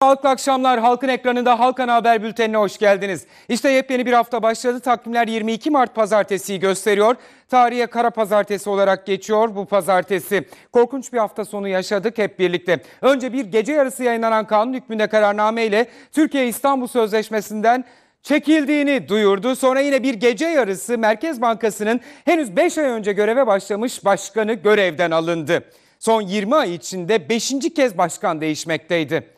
Halk akşamlar halkın ekranında Halkan Haber Bülteni'ne hoş geldiniz. İşte yepyeni bir hafta başladı. Takvimler 22 Mart pazartesiyi gösteriyor. Tarihe kara pazartesi olarak geçiyor bu pazartesi. Korkunç bir hafta sonu yaşadık hep birlikte. Önce bir gece yarısı yayınlanan kanun hükmünde kararname ile Türkiye İstanbul Sözleşmesi'nden çekildiğini duyurdu. Sonra yine bir gece yarısı Merkez Bankası'nın henüz 5 ay önce göreve başlamış başkanı görevden alındı. Son 20 ay içinde 5. kez başkan değişmekteydi.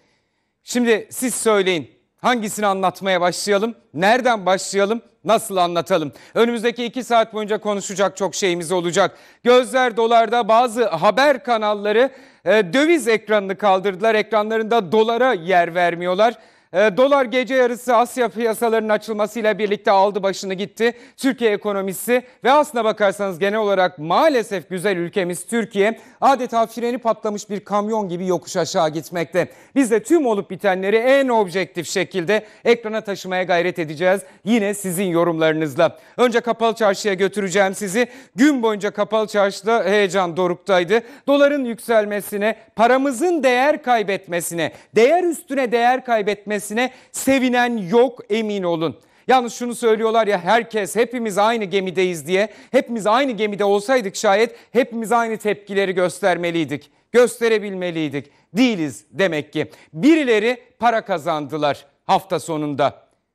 Şimdi siz söyleyin hangisini anlatmaya başlayalım? Nereden başlayalım? Nasıl anlatalım? Önümüzdeki iki saat boyunca konuşacak çok şeyimiz olacak. Gözler dolarda bazı haber kanalları e, döviz ekranını kaldırdılar. Ekranlarında dolara yer vermiyorlar. Ee, dolar gece yarısı Asya piyasalarının açılmasıyla birlikte aldı başını gitti. Türkiye ekonomisi ve aslına bakarsanız genel olarak maalesef güzel ülkemiz Türkiye adeta freni patlamış bir kamyon gibi yokuş aşağı gitmekte. Biz de tüm olup bitenleri en objektif şekilde ekrana taşımaya gayret edeceğiz. Yine sizin yorumlarınızla. Önce kapalı çarşıya götüreceğim sizi. Gün boyunca kapalı çarşıda heyecan doruktaydı. Doların yükselmesine, paramızın değer kaybetmesine, değer üstüne değer kaybetmesine edilmesine sevinen yok emin olun. Yalnız şunu söylüyorlar ya herkes hepimiz aynı gemideyiz diye. Hepimiz aynı gemide olsaydık şayet hepimiz aynı tepkileri göstermeliydik. Gösterebilmeliydik. Değiliz demek ki. Birileri para kazandılar hafta sonunda.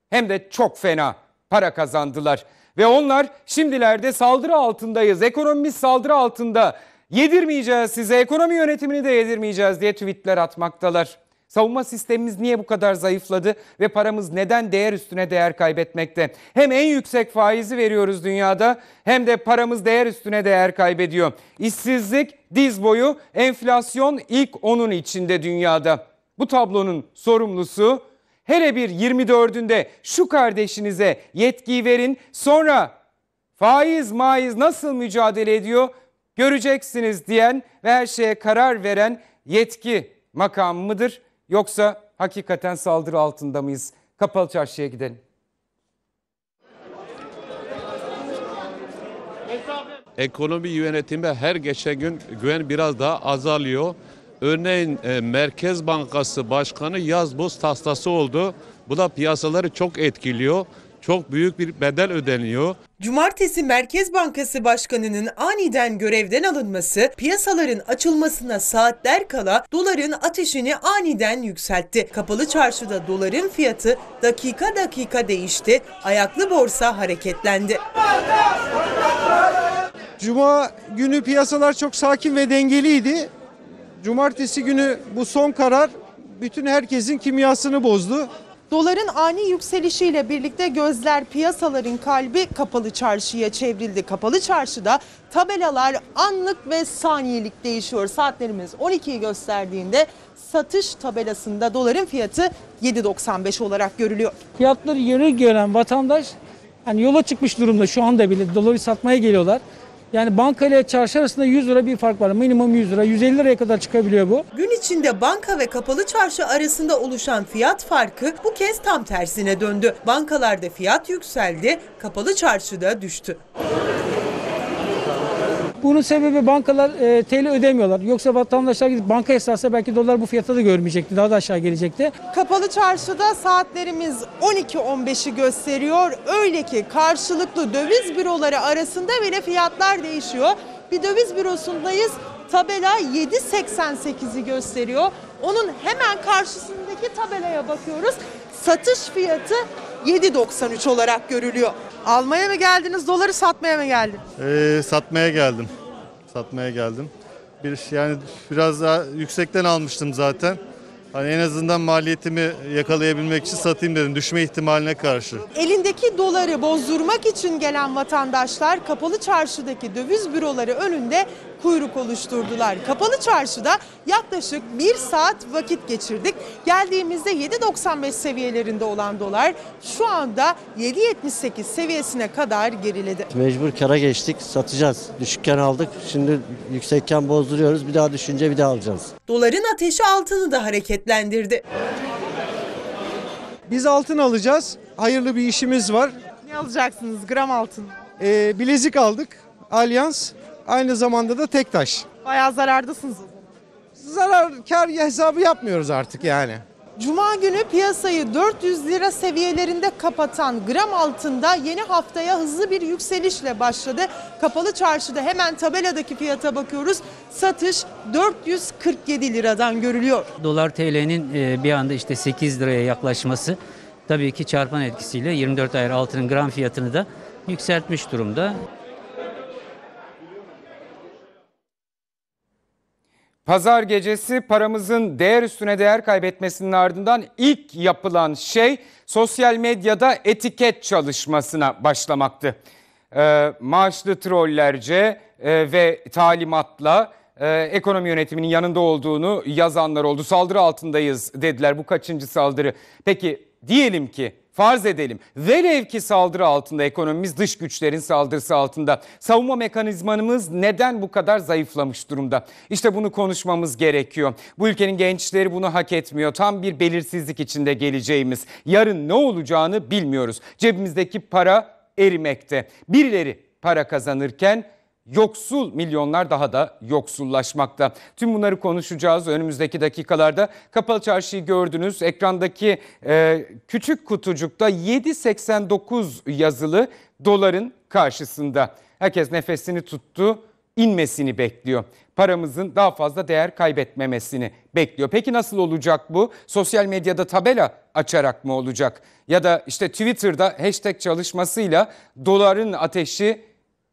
Hem de çok fena para kazandılar. Ve onlar şimdilerde saldırı altındayız. Ekonomimiz saldırı altında. Yedirmeyeceğiz size ekonomi yönetimini de yedirmeyeceğiz diye tweetler atmaktalar. Savunma sistemimiz niye bu kadar zayıfladı ve paramız neden değer üstüne değer kaybetmekte? Hem en yüksek faizi veriyoruz dünyada hem de paramız değer üstüne değer kaybediyor. İşsizlik diz boyu, enflasyon ilk onun içinde dünyada. Bu tablonun sorumlusu hele bir 24'ünde şu kardeşinize yetkiyi verin sonra faiz maiz nasıl mücadele ediyor göreceksiniz diyen ve her şeye karar veren yetki makam mıdır? Yoksa hakikaten saldırı altında mıyız? Kapalı çarşıya gidelim. Ekonomi yönetimi her geçen gün güven biraz daha azalıyor. Örneğin e, Merkez Bankası Başkanı yaz buz taslası oldu. Bu da piyasaları çok etkiliyor. Çok büyük bir bedel ödeniyor. Cumartesi Merkez Bankası Başkanı'nın aniden görevden alınması piyasaların açılmasına saatler kala doların ateşini aniden yükseltti. Kapalı çarşıda doların fiyatı dakika dakika değişti. Ayaklı borsa hareketlendi. Cuma günü piyasalar çok sakin ve dengeliydi. Cumartesi günü bu son karar bütün herkesin kimyasını bozdu. Doların ani yükselişiyle birlikte gözler piyasaların kalbi kapalı çarşıya çevrildi. Kapalı çarşıda tabelalar anlık ve saniyelik değişiyor. Saatlerimiz 12'yi gösterdiğinde satış tabelasında doların fiyatı 7.95 olarak görülüyor. Fiyatları yarı gören vatandaş yani yola çıkmış durumda şu anda bile doları satmaya geliyorlar. Yani banka ile çarşı arasında 100 lira bir fark var. Minimum 100 lira, 150 liraya kadar çıkabiliyor bu. Gün içinde banka ve kapalı çarşı arasında oluşan fiyat farkı bu kez tam tersine döndü. Bankalarda fiyat yükseldi, kapalı çarşıda düştü. Bunun sebebi bankalar e, TL ödemiyorlar. Yoksa vatandaşlar gidip banka esasında belki dolar bu fiyata da görmeyecekti. Daha da aşağı gelecekti. Kapalı çarşıda saatlerimiz 12-15'i gösteriyor. Öyle ki karşılıklı döviz büroları arasında bile fiyatlar değişiyor. Bir döviz bürosundayız. Tabela 7.88'i gösteriyor. Onun hemen karşısındaki tabelaya bakıyoruz. Satış fiyatı 7.93 olarak görülüyor. Almaya mı geldiniz, doları satmaya mı geldiniz? Ee, satmaya geldim. Satmaya geldim. Bir yani biraz daha yüksekten almıştım zaten. Hani en azından maliyetimi yakalayabilmek için satayım dedim düşme ihtimaline karşı. Elindeki doları bozdurmak için gelen vatandaşlar kapalı çarşıdaki döviz büroları önünde kuyruk oluşturdular. Kapalı çarşıda yaklaşık bir saat vakit geçirdik. Geldiğimizde 7.95 seviyelerinde olan dolar şu anda 7.78 seviyesine kadar geriledi. Mecbur kara geçtik satacağız. Düşükken aldık şimdi yüksekken bozduruyoruz bir daha düşünce bir daha alacağız. Doların ateşi altını da hareketlendirdi. Biz altın alacağız. Hayırlı bir işimiz var. Ne alacaksınız gram altın? Ee, bilezik aldık. Alyans Aynı zamanda da tek taş. Bayağı zarardasınız o zaman. Zarar kar hesabı yapmıyoruz artık yani. Cuma günü piyasayı 400 lira seviyelerinde kapatan gram altında yeni haftaya hızlı bir yükselişle başladı. Kapalı çarşıda hemen tabeladaki fiyata bakıyoruz. Satış 447 liradan görülüyor. Dolar TL'nin e, bir anda işte 8 liraya yaklaşması tabii ki çarpan etkisiyle 24 ayar altının gram fiyatını da yükseltmiş durumda. Pazar gecesi paramızın değer üstüne değer kaybetmesinin ardından ilk yapılan şey sosyal medyada etiket çalışmasına başlamaktı. Ee, maaşlı trollerce e, ve talimatla e, ekonomi yönetiminin yanında olduğunu yazanlar oldu. Saldırı altındayız dediler bu kaçıncı saldırı. Peki diyelim ki Farz edelim velev ki saldırı altında ekonomimiz dış güçlerin saldırısı altında. Savunma mekanizmamız neden bu kadar zayıflamış durumda? İşte bunu konuşmamız gerekiyor. Bu ülkenin gençleri bunu hak etmiyor. Tam bir belirsizlik içinde geleceğimiz. Yarın ne olacağını bilmiyoruz. Cebimizdeki para erimekte. Birileri para kazanırken yoksul milyonlar daha da yoksullaşmakta. Tüm bunları konuşacağız önümüzdeki dakikalarda. Kapalı çarşıyı gördünüz. Ekrandaki e, küçük kutucukta 7.89 yazılı doların karşısında. Herkes nefesini tuttu, inmesini bekliyor. Paramızın daha fazla değer kaybetmemesini bekliyor. Peki nasıl olacak bu? Sosyal medyada tabela açarak mı olacak? Ya da işte Twitter'da hashtag çalışmasıyla doların ateşi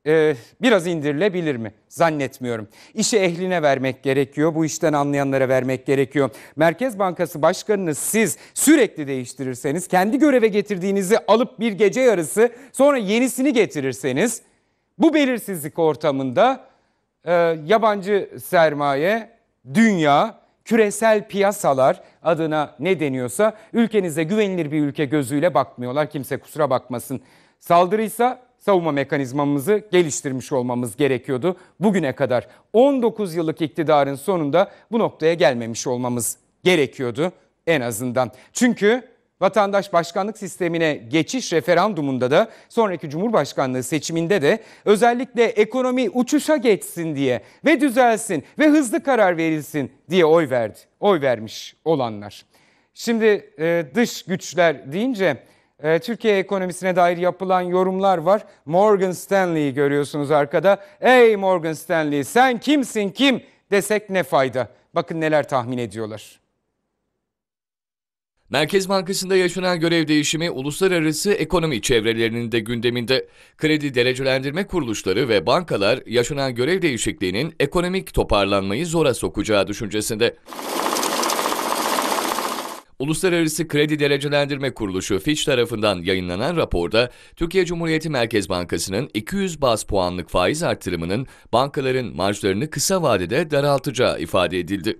e, biraz indirilebilir mi? Zannetmiyorum. İşi ehline vermek gerekiyor. Bu işten anlayanlara vermek gerekiyor. Merkez Bankası Başkanı'nı siz sürekli değiştirirseniz, kendi göreve getirdiğinizi alıp bir gece yarısı sonra yenisini getirirseniz bu belirsizlik ortamında e, yabancı sermaye, dünya, küresel piyasalar adına ne deniyorsa ülkenize güvenilir bir ülke gözüyle bakmıyorlar. Kimse kusura bakmasın. Saldırıysa savunma mekanizmamızı geliştirmiş olmamız gerekiyordu. Bugüne kadar 19 yıllık iktidarın sonunda bu noktaya gelmemiş olmamız gerekiyordu en azından. Çünkü vatandaş başkanlık sistemine geçiş referandumunda da sonraki cumhurbaşkanlığı seçiminde de özellikle ekonomi uçuşa geçsin diye ve düzelsin ve hızlı karar verilsin diye oy verdi. Oy vermiş olanlar. Şimdi e, dış güçler deyince ee, Türkiye ekonomisine dair yapılan yorumlar var. Morgan Stanley'i görüyorsunuz arkada. Ey Morgan Stanley sen kimsin kim desek ne fayda? Bakın neler tahmin ediyorlar. Merkez Bankası'nda yaşanan görev değişimi uluslararası ekonomi çevrelerinin de gündeminde. Kredi derecelendirme kuruluşları ve bankalar yaşanan görev değişikliğinin ekonomik toparlanmayı zora sokacağı düşüncesinde. Uluslararası Kredi Derecelendirme Kuruluşu Fitch tarafından yayınlanan raporda Türkiye Cumhuriyeti Merkez Bankası'nın 200 baz puanlık faiz artırımının bankaların marjlarını kısa vadede daraltacağı ifade edildi.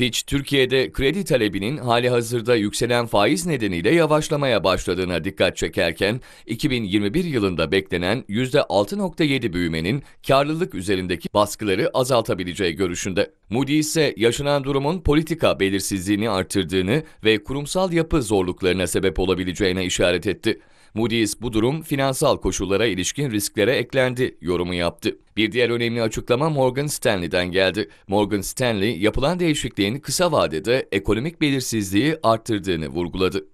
Fitch, Türkiye'de kredi talebinin hali hazırda yükselen faiz nedeniyle yavaşlamaya başladığına dikkat çekerken, 2021 yılında beklenen %6.7 büyümenin karlılık üzerindeki baskıları azaltabileceği görüşünde. Moody ise yaşanan durumun politika belirsizliğini artırdığını ve kurumsal yapı zorluklarına sebep olabileceğine işaret etti. Moody's bu durum finansal koşullara ilişkin risklere eklendi yorumu yaptı. Bir diğer önemli açıklama Morgan Stanley'den geldi. Morgan Stanley yapılan değişikliğin kısa vadede ekonomik belirsizliği arttırdığını vurguladı.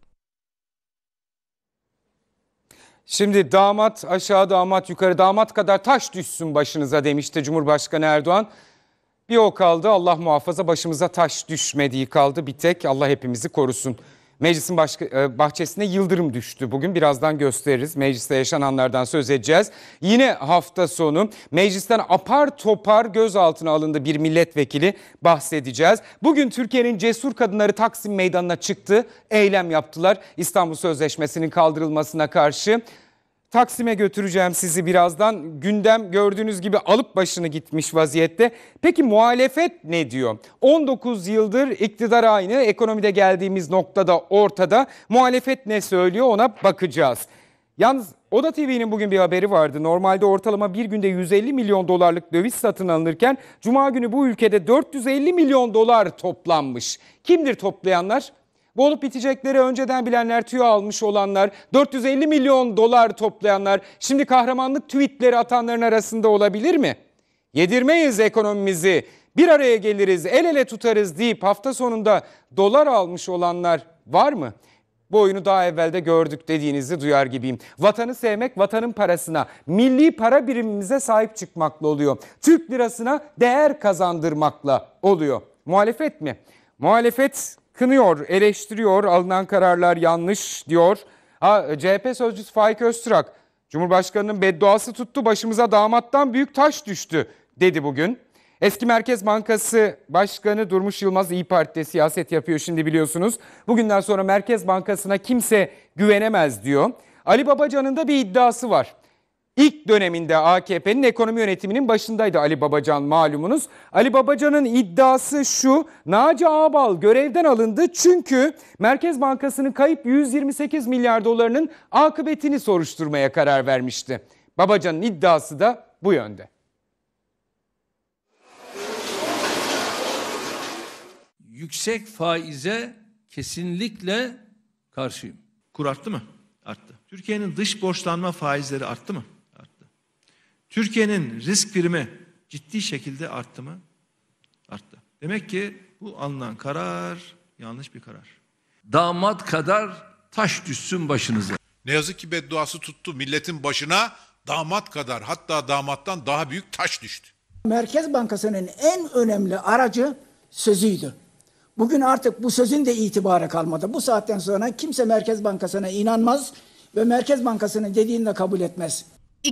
Şimdi damat aşağı damat yukarı damat kadar taş düşsün başınıza demişti Cumhurbaşkanı Erdoğan. Bir o kaldı Allah muhafaza başımıza taş düşmediği kaldı bir tek Allah hepimizi korusun. Meclisin e, bahçesine yıldırım düştü. Bugün birazdan gösteririz. Mecliste yaşananlardan söz edeceğiz. Yine hafta sonu meclisten apar topar gözaltına alındı bir milletvekili bahsedeceğiz. Bugün Türkiye'nin cesur kadınları Taksim Meydanı'na çıktı. Eylem yaptılar. İstanbul Sözleşmesi'nin kaldırılmasına karşı. Taksim'e götüreceğim sizi birazdan. Gündem gördüğünüz gibi alıp başını gitmiş vaziyette. Peki muhalefet ne diyor? 19 yıldır iktidar aynı, ekonomide geldiğimiz noktada ortada. Muhalefet ne söylüyor ona bakacağız. Yalnız Oda TV'nin bugün bir haberi vardı. Normalde ortalama bir günde 150 milyon dolarlık döviz satın alınırken Cuma günü bu ülkede 450 milyon dolar toplanmış. Kimdir toplayanlar? Bu olup bitecekleri önceden bilenler, tüyo almış olanlar, 450 milyon dolar toplayanlar, şimdi kahramanlık tweetleri atanların arasında olabilir mi? Yedirmeyiz ekonomimizi, bir araya geliriz, el ele tutarız deyip hafta sonunda dolar almış olanlar var mı? Bu oyunu daha evvelde gördük dediğinizi duyar gibiyim. Vatanı sevmek vatanın parasına, milli para birimimize sahip çıkmakla oluyor. Türk lirasına değer kazandırmakla oluyor. Muhalefet mi? Muhalefet kınıyor, eleştiriyor, alınan kararlar yanlış diyor. Ha, CHP sözcüsü Faik Öztürk, Cumhurbaşkanı'nın bedduası tuttu, başımıza damattan büyük taş düştü dedi bugün. Eski Merkez Bankası Başkanı Durmuş Yılmaz İyi Parti'de siyaset yapıyor şimdi biliyorsunuz. Bugünden sonra Merkez Bankası'na kimse güvenemez diyor. Ali Babacan'ın da bir iddiası var. İlk döneminde AKP'nin ekonomi yönetiminin başındaydı Ali Babacan malumunuz. Ali Babacan'ın iddiası şu Naci Ağbal görevden alındı çünkü Merkez Bankası'nın kayıp 128 milyar dolarının akıbetini soruşturmaya karar vermişti. Babacan'ın iddiası da bu yönde. yüksek faize kesinlikle karşıyım. Kur arttı mı? Arttı. Türkiye'nin dış borçlanma faizleri arttı mı? Türkiye'nin risk primi ciddi şekilde arttı mı? Arttı. Demek ki bu alınan karar yanlış bir karar. Damat kadar taş düşsün başınıza. Ne yazık ki bedduası tuttu. Milletin başına damat kadar hatta damattan daha büyük taş düştü. Merkez Bankası'nın en önemli aracı sözüydü. Bugün artık bu sözün de itibara kalmadı. Bu saatten sonra kimse Merkez Bankası'na inanmaz ve Merkez Bankası'nın dediğini de kabul etmez.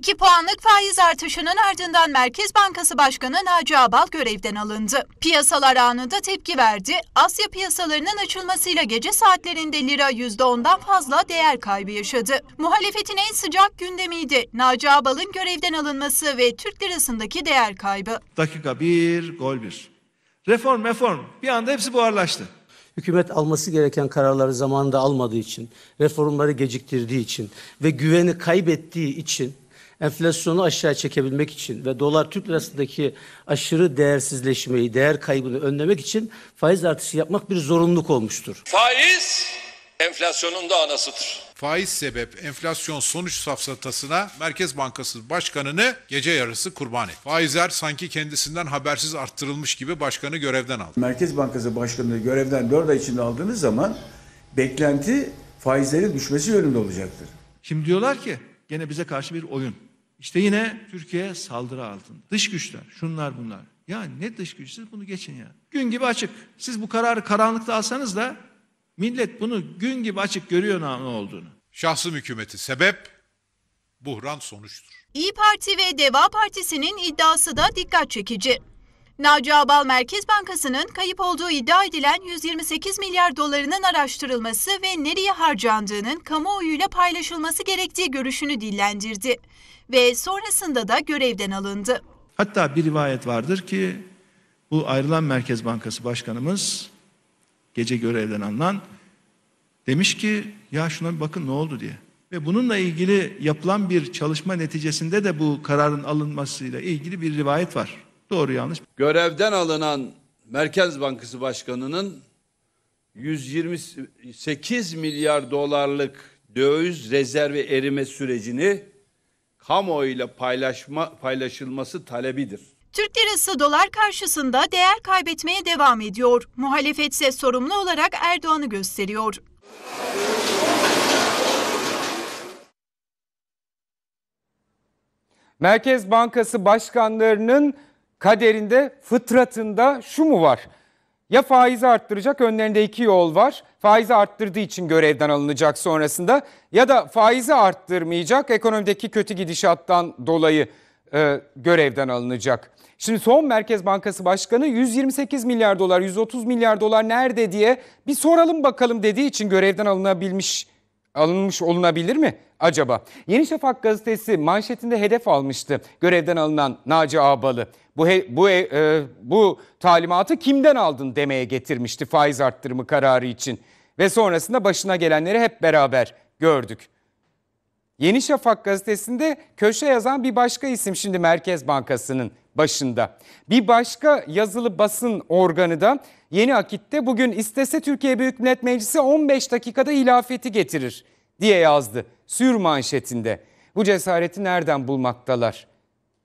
2 puanlık faiz artışının ardından Merkez Bankası Başkanı Naci Abal görevden alındı. Piyasalar anında tepki verdi. Asya piyasalarının açılmasıyla gece saatlerinde lira %10'dan fazla değer kaybı yaşadı. Muhalefetin en sıcak gündemiydi. Naci Abal'ın görevden alınması ve Türk lirasındaki değer kaybı. Dakika bir, gol bir. Reform, reform. Bir anda hepsi buharlaştı hükümet alması gereken kararları zamanında almadığı için, reformları geciktirdiği için ve güveni kaybettiği için enflasyonu aşağı çekebilmek için ve dolar Türk lirasındaki aşırı değersizleşmeyi, değer kaybını önlemek için faiz artışı yapmak bir zorunluluk olmuştur. Faiz enflasyonun da anasıdır. Faiz sebep enflasyon sonuç safsatasına Merkez Bankası Başkanı'nı gece yarısı kurban etti. Faizler sanki kendisinden habersiz arttırılmış gibi başkanı görevden aldı. Merkez Bankası Başkanı'nı görevden 4 ay içinde aldığınız zaman beklenti faizlerin düşmesi yönünde olacaktır. Şimdi diyorlar ki Yine bize karşı bir oyun. İşte yine Türkiye saldırı altında. Dış güçler, şunlar bunlar. Ya ne dış güç siz bunu geçin ya. Gün gibi açık. Siz bu kararı karanlıkta alsanız da millet bunu gün gibi açık görüyor ne olduğunu. Şahsım hükümeti sebep, buhran sonuçtur. İyi Parti ve Deva Partisi'nin iddiası da dikkat çekici. Naci Abal Merkez Bankası'nın kayıp olduğu iddia edilen 128 milyar dolarının araştırılması ve nereye harcandığının kamuoyuyla paylaşılması gerektiği görüşünü dillendirdi ve sonrasında da görevden alındı. Hatta bir rivayet vardır ki bu ayrılan Merkez Bankası Başkanımız gece görevden alınan demiş ki ya şuna bir bakın ne oldu diye. Ve bununla ilgili yapılan bir çalışma neticesinde de bu kararın alınmasıyla ilgili bir rivayet var. Doğru yanlış. Görevden alınan Merkez Bankası Başkanı'nın 128 milyar dolarlık döviz rezervi erime sürecini kamuoyuyla paylaşma, paylaşılması talebidir. Türk lirası dolar karşısında değer kaybetmeye devam ediyor. Muhalefet ise sorumlu olarak Erdoğan'ı gösteriyor. Merkez Bankası başkanlarının kaderinde, fıtratında şu mu var? Ya faizi arttıracak önlerinde iki yol var. Faizi arttırdığı için görevden alınacak sonrasında ya da faizi arttırmayacak ekonomideki kötü gidişattan dolayı e, görevden alınacak. Şimdi son Merkez Bankası Başkanı 128 milyar dolar, 130 milyar dolar nerede diye bir soralım bakalım dediği için görevden alınabilmiş, alınmış olunabilir mi? acaba? Yeni Şafak gazetesi manşetinde hedef almıştı görevden alınan Naci Ağbalı. Bu, he, bu, e, e, bu talimatı kimden aldın demeye getirmişti faiz arttırımı kararı için. Ve sonrasında başına gelenleri hep beraber gördük. Yeni Şafak gazetesinde köşe yazan bir başka isim şimdi Merkez Bankası'nın başında. Bir başka yazılı basın organı da Yeni Akit'te bugün istese Türkiye Büyük Millet Meclisi 15 dakikada hilafeti getirir diye yazdı sür manşetinde. Bu cesareti nereden bulmaktalar?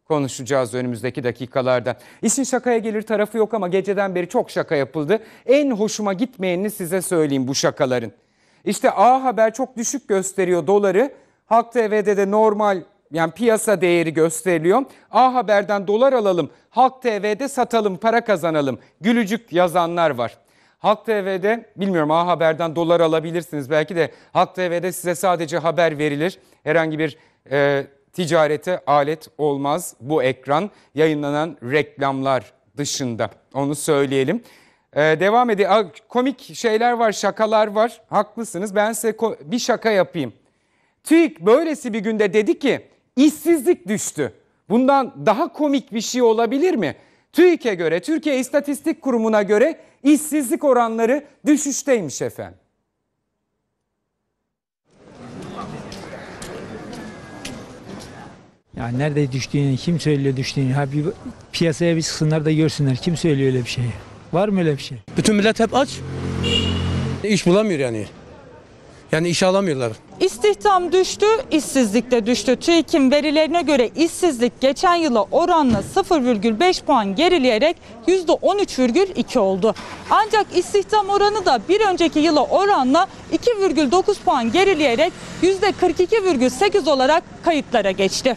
Konuşacağız önümüzdeki dakikalarda. İşin şakaya gelir tarafı yok ama geceden beri çok şaka yapıldı. En hoşuma gitmeyenini size söyleyeyim bu şakaların. İşte A Haber çok düşük gösteriyor doları. Halk TV'de de normal yani piyasa değeri gösteriliyor. A Haber'den dolar alalım, Halk TV'de satalım, para kazanalım. Gülücük yazanlar var. Halk TV'de bilmiyorum A Haber'den dolar alabilirsiniz. Belki de Halk TV'de size sadece haber verilir. Herhangi bir e, ticarete alet olmaz bu ekran yayınlanan reklamlar dışında. Onu söyleyelim. Ee, devam ediyor Komik şeyler var, şakalar var. Haklısınız. Ben size bir şaka yapayım. TÜİK böylesi bir günde dedi ki işsizlik düştü. Bundan daha komik bir şey olabilir mi? TÜİK'e göre, Türkiye İstatistik Kurumu'na göre işsizlik oranları düşüşteymiş efendim. Ya nerede düştüğünü, kim söylüyor düştüğünü? Ha bir piyasaya bir sıksınlar da görsünler. Kim söylüyor öyle bir şeyi? Var mı öyle bir şey? Bütün millet hep aç. İş bulamıyor yani. Yani iş alamıyorlar. İstihdam düştü, işsizlik de düştü. TÜİK'in verilerine göre işsizlik geçen yıla oranla 0,5 puan gerileyerek %13,2 oldu. Ancak istihdam oranı da bir önceki yıla oranla 2,9 puan gerileyerek %42,8 olarak kayıtlara geçti.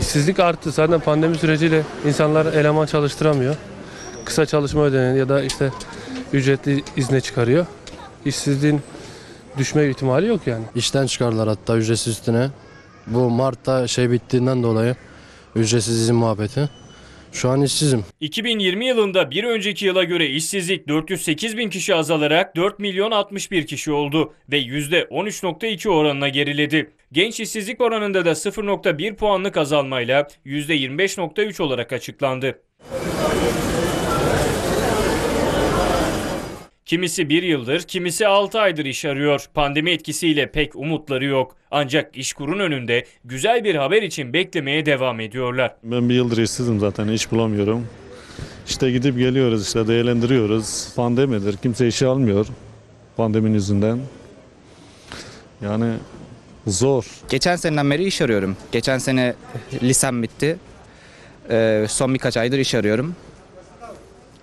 İşsizlik arttı. Zaten pandemi süreciyle insanlar eleman çalıştıramıyor. Kısa çalışma ödeneği ya da işte ücretli izne çıkarıyor. İşsizliğin düşme ihtimali yok yani. İşten çıkarlar hatta ücretsiz üstüne. Bu Mart'ta şey bittiğinden dolayı ücretsiz izin muhabbeti. Şu an işsizim. 2020 yılında bir önceki yıla göre işsizlik 408 bin kişi azalarak 4 milyon 61 kişi oldu ve %13.2 oranına geriledi. Genç işsizlik oranında da 0.1 puanlık azalmayla %25.3 olarak açıklandı. Kimisi bir yıldır, kimisi altı aydır iş arıyor. Pandemi etkisiyle pek umutları yok. Ancak iş kurun önünde güzel bir haber için beklemeye devam ediyorlar. Ben bir yıldır işsizim zaten, iş bulamıyorum. İşte gidip geliyoruz, işte değerlendiriyoruz. Pandemidir, kimse işi almıyor pandeminin yüzünden. Yani zor. Geçen seneden beri iş arıyorum. Geçen sene lisem bitti. Ee, son birkaç aydır iş arıyorum.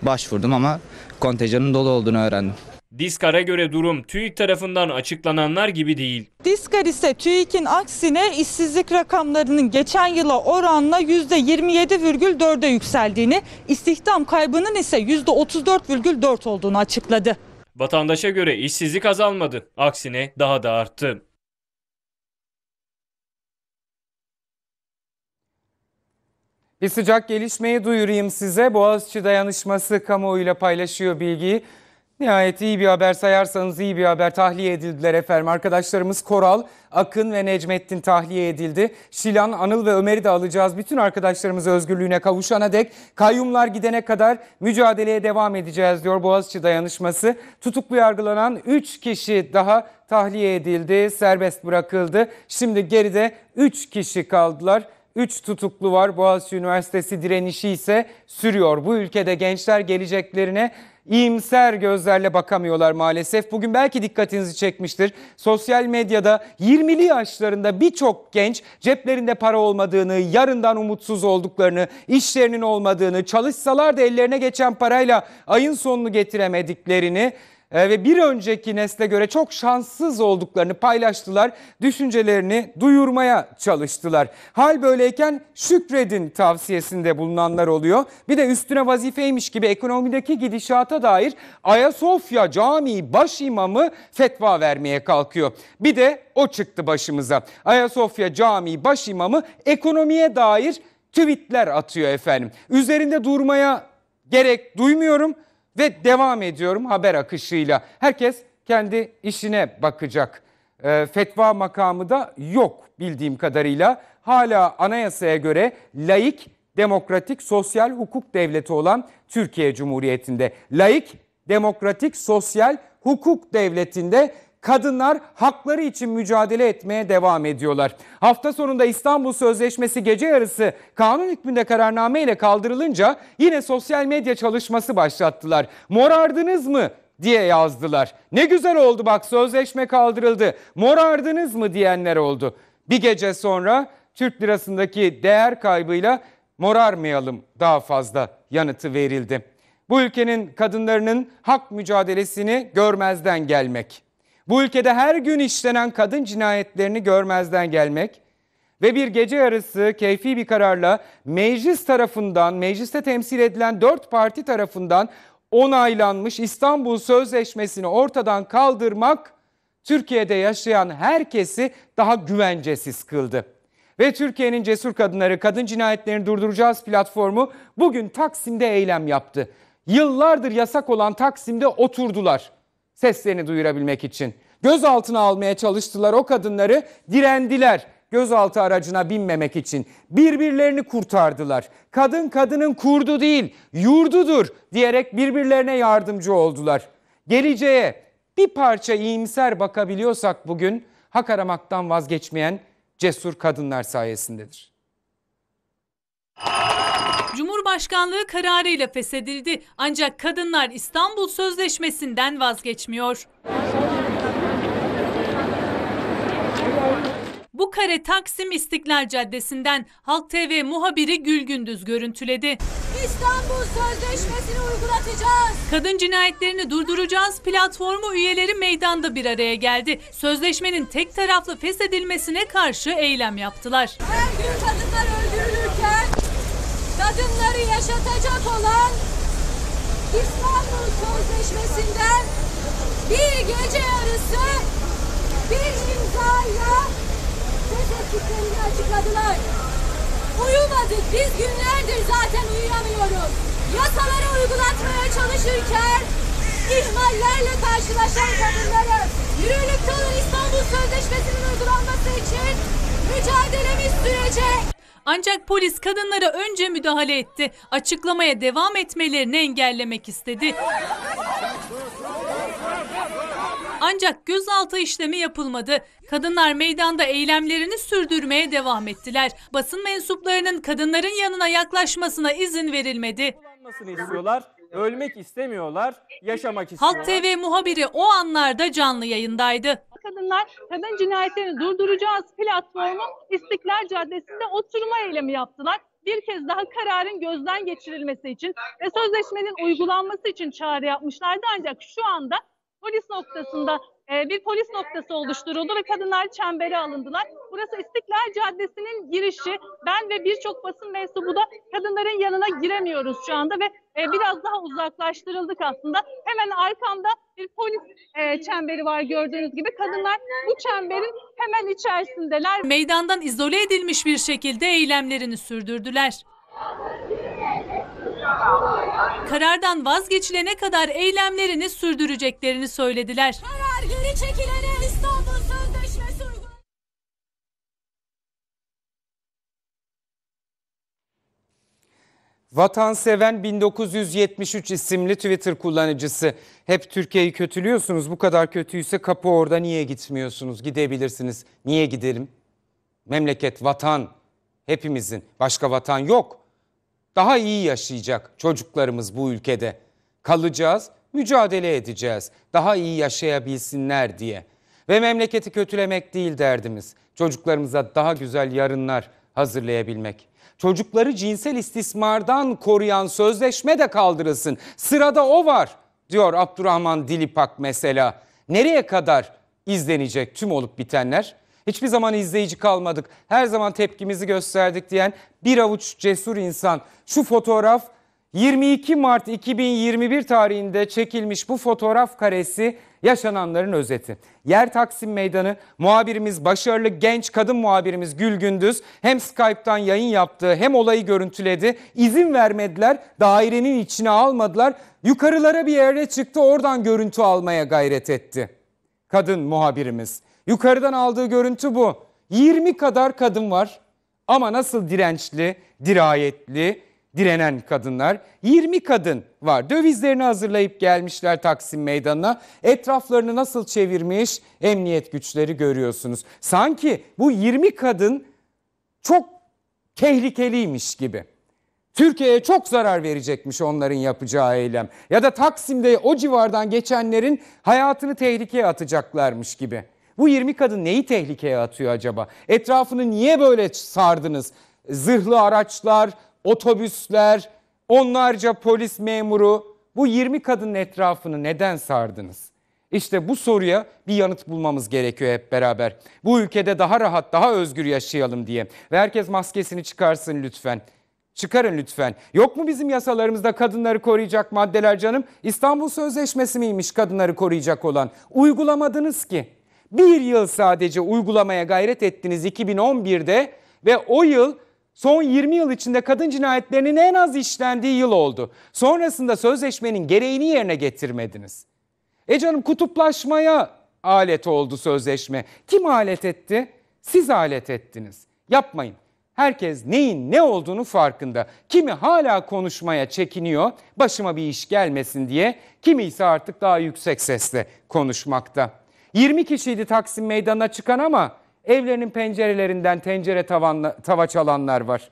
Başvurdum ama kontenjanın dolu olduğunu öğrendim. Diskar'a göre durum TÜİK tarafından açıklananlar gibi değil. Diskar ise TÜİK'in aksine işsizlik rakamlarının geçen yıla oranla %27,4'e yükseldiğini, istihdam kaybının ise %34,4 olduğunu açıkladı. Vatandaşa göre işsizlik azalmadı, aksine daha da arttı. Bir sıcak gelişmeyi duyurayım size. Boğaziçi Dayanışması kamuoyuyla paylaşıyor bilgiyi. Nihayet iyi bir haber sayarsanız iyi bir haber tahliye edildiler efendim. Arkadaşlarımız Koral, Akın ve Necmettin tahliye edildi. Şilan, Anıl ve Ömer'i de alacağız. Bütün arkadaşlarımız özgürlüğüne kavuşana dek kayyumlar gidene kadar mücadeleye devam edeceğiz diyor Boğaziçi Dayanışması. Tutuklu yargılanan 3 kişi daha tahliye edildi, serbest bırakıldı. Şimdi geride 3 kişi kaldılar. 3 tutuklu var. Boğaziçi Üniversitesi direnişi ise sürüyor. Bu ülkede gençler geleceklerine iyimser gözlerle bakamıyorlar maalesef. Bugün belki dikkatinizi çekmiştir. Sosyal medyada 20'li yaşlarında birçok genç ceplerinde para olmadığını, yarından umutsuz olduklarını, işlerinin olmadığını, çalışsalar da ellerine geçen parayla ayın sonunu getiremediklerini ee, ve bir önceki nesle göre çok şanssız olduklarını paylaştılar. Düşüncelerini duyurmaya çalıştılar. Hal böyleyken şükredin tavsiyesinde bulunanlar oluyor. Bir de üstüne vazifeymiş gibi ekonomideki gidişata dair Ayasofya Camii baş imamı fetva vermeye kalkıyor. Bir de o çıktı başımıza. Ayasofya Camii baş imamı ekonomiye dair tweetler atıyor efendim. Üzerinde durmaya gerek duymuyorum. Ve devam ediyorum haber akışıyla. Herkes kendi işine bakacak. E, fetva makamı da yok bildiğim kadarıyla. Hala anayasaya göre laik, demokratik, sosyal hukuk devleti olan Türkiye Cumhuriyeti'nde. Laik, demokratik, sosyal hukuk devletinde kadınlar hakları için mücadele etmeye devam ediyorlar. Hafta sonunda İstanbul Sözleşmesi gece yarısı kanun hükmünde kararname ile kaldırılınca yine sosyal medya çalışması başlattılar. Morardınız mı? diye yazdılar. Ne güzel oldu bak sözleşme kaldırıldı. Morardınız mı diyenler oldu. Bir gece sonra Türk lirasındaki değer kaybıyla morarmayalım daha fazla yanıtı verildi. Bu ülkenin kadınlarının hak mücadelesini görmezden gelmek. Bu ülkede her gün işlenen kadın cinayetlerini görmezden gelmek ve bir gece yarısı keyfi bir kararla meclis tarafından, mecliste temsil edilen dört parti tarafından onaylanmış İstanbul Sözleşmesi'ni ortadan kaldırmak Türkiye'de yaşayan herkesi daha güvencesiz kıldı. Ve Türkiye'nin cesur kadınları kadın cinayetlerini durduracağız platformu bugün Taksim'de eylem yaptı. Yıllardır yasak olan Taksim'de oturdular seslerini duyurabilmek için. Gözaltına almaya çalıştılar o kadınları, direndiler gözaltı aracına binmemek için. Birbirlerini kurtardılar. Kadın kadının kurdu değil, yurdudur diyerek birbirlerine yardımcı oldular. Geleceğe bir parça iyimser bakabiliyorsak bugün hak aramaktan vazgeçmeyen cesur kadınlar sayesindedir. Cumhurbaşkanlığı kararıyla feshedildi. Ancak kadınlar İstanbul Sözleşmesi'nden vazgeçmiyor. Bu kare Taksim İstiklal Caddesi'nden Halk TV muhabiri Gül Gündüz görüntüledi. İstanbul Sözleşmesi'ni uygulatacağız. Kadın cinayetlerini durduracağız platformu üyeleri meydanda bir araya geldi. Sözleşmenin tek taraflı feshedilmesine karşı eylem yaptılar. Her gün kadınlar öldürülüyor kadınları yaşatacak olan İstanbul Sözleşmesi'nden bir gece yarısı bir imzayla söz ettiklerini açıkladılar. Uyumadık. Biz günlerdir zaten uyuyamıyoruz. Yasaları uygulatmaya çalışırken ihmallerle karşılaşan kadınları yürürlükte olan İstanbul Sözleşmesi'nin uygulanması için mücadelemiz sürecek. Ancak polis kadınlara önce müdahale etti. Açıklamaya devam etmelerini engellemek istedi. Ancak gözaltı işlemi yapılmadı. Kadınlar meydanda eylemlerini sürdürmeye devam ettiler. Basın mensuplarının kadınların yanına yaklaşmasına izin verilmedi. istiyorlar. Ölmek istemiyorlar, yaşamak istiyorlar. Halk TV muhabiri o anlarda canlı yayındaydı kadınlar kadın cinayetlerini durduracağız platformun İstiklal Caddesi'nde oturma eylemi yaptılar. Bir kez daha kararın gözden geçirilmesi için ve sözleşmenin uygulanması için çağrı yapmışlardı ancak şu anda polis noktasında ee, bir polis noktası oluşturuldu ve kadınlar çembere alındılar. Burası İstiklal Caddesi'nin girişi. Ben ve birçok basın mensubu da kadınların yanına giremiyoruz şu anda ve e, biraz daha uzaklaştırıldık aslında. Hemen arkamda bir polis e, çemberi var gördüğünüz gibi. Kadınlar bu çemberin hemen içerisindeler. Meydandan izole edilmiş bir şekilde eylemlerini sürdürdüler. Karardan vazgeçilene kadar eylemlerini sürdüreceklerini söylediler. Karar geri çekilene İstanbul Sözleşmesi uygun. Vatanseven 1973 isimli Twitter kullanıcısı. Hep Türkiye'yi kötülüyorsunuz bu kadar kötüyse kapı orada niye gitmiyorsunuz? Gidebilirsiniz. Niye giderim? Memleket, vatan hepimizin. Başka vatan yok daha iyi yaşayacak çocuklarımız bu ülkede. Kalacağız, mücadele edeceğiz daha iyi yaşayabilsinler diye. Ve memleketi kötülemek değil derdimiz. Çocuklarımıza daha güzel yarınlar hazırlayabilmek. Çocukları cinsel istismardan koruyan sözleşme de kaldırılsın. Sırada o var diyor Abdurrahman Dilipak mesela. Nereye kadar izlenecek tüm olup bitenler? Hiçbir zaman izleyici kalmadık. Her zaman tepkimizi gösterdik diyen bir avuç cesur insan. Şu fotoğraf 22 Mart 2021 tarihinde çekilmiş bu fotoğraf karesi yaşananların özeti. Yer Taksim Meydanı muhabirimiz başarılı genç kadın muhabirimiz Gül Gündüz hem Skype'tan yayın yaptı hem olayı görüntüledi. İzin vermediler dairenin içine almadılar yukarılara bir yere çıktı oradan görüntü almaya gayret etti. Kadın muhabirimiz. Yukarıdan aldığı görüntü bu. 20 kadar kadın var ama nasıl dirençli, dirayetli, direnen kadınlar. 20 kadın var. Dövizlerini hazırlayıp gelmişler Taksim Meydanı'na. Etraflarını nasıl çevirmiş emniyet güçleri görüyorsunuz. Sanki bu 20 kadın çok tehlikeliymiş gibi. Türkiye'ye çok zarar verecekmiş onların yapacağı eylem. Ya da Taksim'de o civardan geçenlerin hayatını tehlikeye atacaklarmış gibi. Bu 20 kadın neyi tehlikeye atıyor acaba? Etrafını niye böyle sardınız? Zırhlı araçlar, otobüsler, onlarca polis memuru. Bu 20 kadının etrafını neden sardınız? İşte bu soruya bir yanıt bulmamız gerekiyor hep beraber. Bu ülkede daha rahat, daha özgür yaşayalım diye. Ve herkes maskesini çıkarsın lütfen. Çıkarın lütfen. Yok mu bizim yasalarımızda kadınları koruyacak maddeler canım? İstanbul Sözleşmesi miymiş kadınları koruyacak olan? Uygulamadınız ki. Bir yıl sadece uygulamaya gayret ettiniz 2011'de ve o yıl son 20 yıl içinde kadın cinayetlerinin en az işlendiği yıl oldu. Sonrasında sözleşmenin gereğini yerine getirmediniz. E canım kutuplaşmaya alet oldu sözleşme. Kim alet etti? Siz alet ettiniz. Yapmayın. Herkes neyin ne olduğunu farkında. Kimi hala konuşmaya çekiniyor, başıma bir iş gelmesin diye. Kimi ise artık daha yüksek sesle konuşmakta. 20 kişiydi Taksim Meydanı'na çıkan ama evlerinin pencerelerinden tencere tavanla, tava çalanlar var.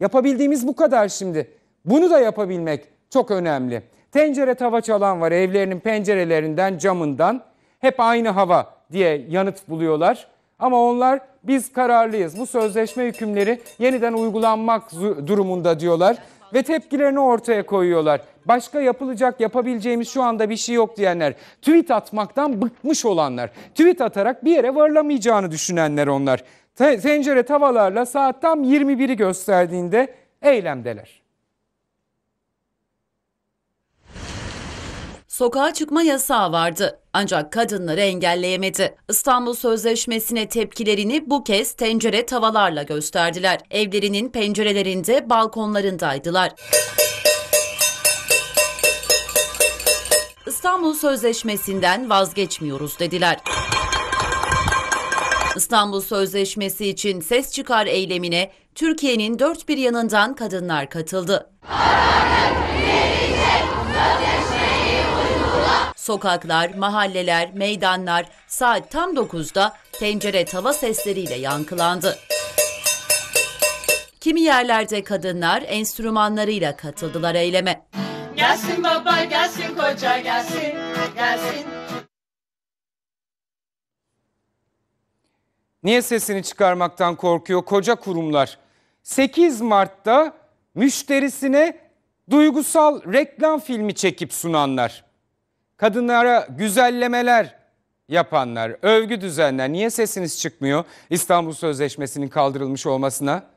Yapabildiğimiz bu kadar şimdi. Bunu da yapabilmek çok önemli. Tencere tava çalan var evlerinin pencerelerinden, camından. Hep aynı hava diye yanıt buluyorlar. Ama onlar biz kararlıyız. Bu sözleşme hükümleri yeniden uygulanmak durumunda diyorlar ve tepkilerini ortaya koyuyorlar başka yapılacak yapabileceğimiz şu anda bir şey yok diyenler, tweet atmaktan bıkmış olanlar, tweet atarak bir yere varlamayacağını düşünenler onlar. tencere tavalarla saat tam 21'i gösterdiğinde eylemdeler. Sokağa çıkma yasağı vardı ancak kadınları engelleyemedi. İstanbul Sözleşmesi'ne tepkilerini bu kez tencere tavalarla gösterdiler. Evlerinin pencerelerinde, balkonlarındaydılar. İstanbul Sözleşmesi'nden vazgeçmiyoruz dediler. İstanbul Sözleşmesi için ses çıkar eylemine Türkiye'nin dört bir yanından kadınlar katıldı. Sokaklar, mahalleler, meydanlar saat tam 9'da tencere tava sesleriyle yankılandı. Kimi yerlerde kadınlar enstrümanlarıyla katıldılar eyleme. Gelsin baba gelsin koca gelsin gelsin. Niye sesini çıkarmaktan korkuyor koca kurumlar? 8 Mart'ta müşterisine duygusal reklam filmi çekip sunanlar. Kadınlara güzellemeler yapanlar, övgü düzenler niye sesiniz çıkmıyor İstanbul Sözleşmesi'nin kaldırılmış olmasına?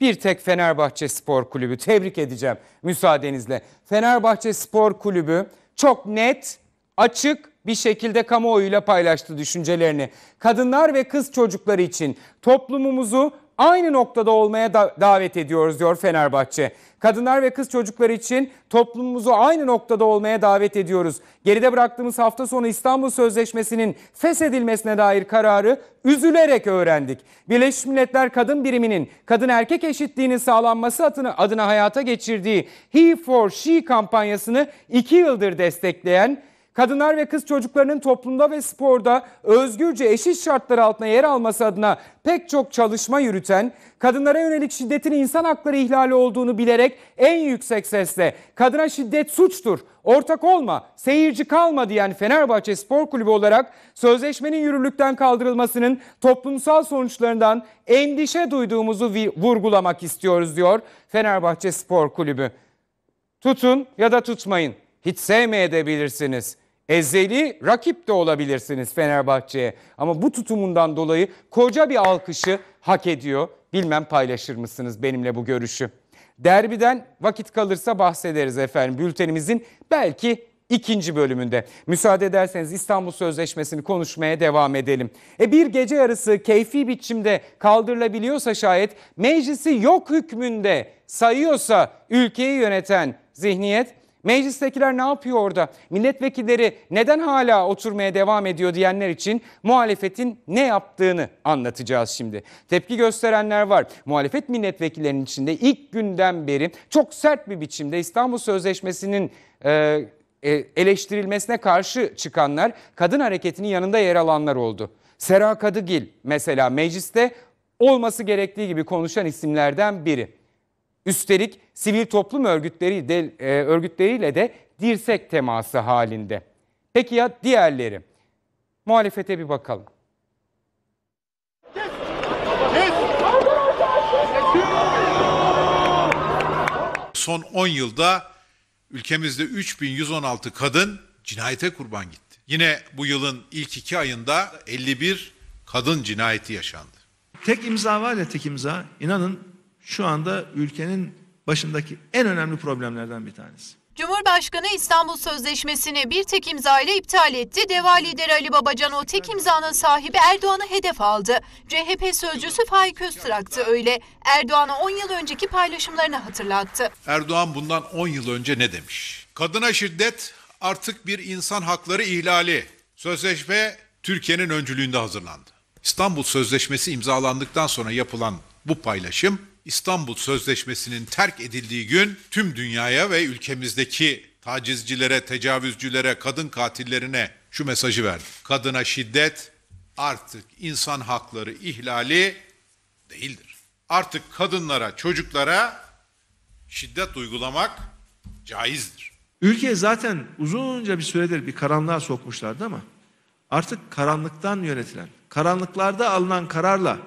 bir tek Fenerbahçe Spor Kulübü tebrik edeceğim müsaadenizle. Fenerbahçe Spor Kulübü çok net, açık bir şekilde kamuoyuyla paylaştı düşüncelerini. Kadınlar ve kız çocukları için toplumumuzu aynı noktada olmaya da davet ediyoruz diyor Fenerbahçe. Kadınlar ve kız çocukları için toplumumuzu aynı noktada olmaya davet ediyoruz. Geride bıraktığımız hafta sonu İstanbul Sözleşmesi'nin feshedilmesine dair kararı üzülerek öğrendik. Birleşmiş Milletler Kadın Biriminin kadın erkek eşitliğinin sağlanması adına, adına hayata geçirdiği He for She kampanyasını iki yıldır destekleyen kadınlar ve kız çocuklarının toplumda ve sporda özgürce eşit şartlar altında yer alması adına pek çok çalışma yürüten, kadınlara yönelik şiddetin insan hakları ihlali olduğunu bilerek en yüksek sesle kadına şiddet suçtur, ortak olma, seyirci kalma diyen Fenerbahçe Spor Kulübü olarak sözleşmenin yürürlükten kaldırılmasının toplumsal sonuçlarından endişe duyduğumuzu vurgulamak istiyoruz diyor Fenerbahçe Spor Kulübü. Tutun ya da tutmayın. Hiç sevmeyebilirsiniz ezeli rakip de olabilirsiniz Fenerbahçe'ye. Ama bu tutumundan dolayı koca bir alkışı hak ediyor. Bilmem paylaşır mısınız benimle bu görüşü. Derbiden vakit kalırsa bahsederiz efendim bültenimizin belki ikinci bölümünde. Müsaade ederseniz İstanbul Sözleşmesi'ni konuşmaya devam edelim. E bir gece yarısı keyfi biçimde kaldırılabiliyorsa şayet meclisi yok hükmünde sayıyorsa ülkeyi yöneten zihniyet Meclistekiler ne yapıyor orada? Milletvekilleri neden hala oturmaya devam ediyor diyenler için muhalefetin ne yaptığını anlatacağız şimdi. Tepki gösterenler var. Muhalefet milletvekillerinin içinde ilk günden beri çok sert bir biçimde İstanbul Sözleşmesi'nin e, e eleştirilmesine karşı çıkanlar kadın hareketinin yanında yer alanlar oldu. Sera Kadıgil mesela mecliste olması gerektiği gibi konuşan isimlerden biri. Üstelik sivil toplum örgütleri de, e, örgütleriyle de dirsek teması halinde. Peki ya diğerleri? Muhalefete bir bakalım. Son 10 yılda ülkemizde 3116 kadın cinayete kurban gitti. Yine bu yılın ilk iki ayında 51 kadın cinayeti yaşandı. Tek imza var ya tek imza. İnanın şu anda ülkenin başındaki en önemli problemlerden bir tanesi. Cumhurbaşkanı İstanbul Sözleşmesi'ni bir tek imza ile iptal etti. Deva lideri Ali Babacan o tek imzanın sahibi Erdoğan'ı hedef aldı. CHP sözcüsü Faik Öztrak'tı öyle. Erdoğan'a 10 yıl önceki paylaşımlarını hatırlattı. Erdoğan bundan 10 yıl önce ne demiş? Kadına şiddet artık bir insan hakları ihlali. Sözleşme Türkiye'nin öncülüğünde hazırlandı. İstanbul Sözleşmesi imzalandıktan sonra yapılan bu paylaşım İstanbul Sözleşmesi'nin terk edildiği gün tüm dünyaya ve ülkemizdeki tacizcilere, tecavüzcülere, kadın katillerine şu mesajı verdim. Kadına şiddet artık insan hakları ihlali değildir. Artık kadınlara, çocuklara şiddet uygulamak caizdir. Ülke zaten uzunca bir süredir bir karanlığa sokmuşlardı ama artık karanlıktan yönetilen, karanlıklarda alınan kararla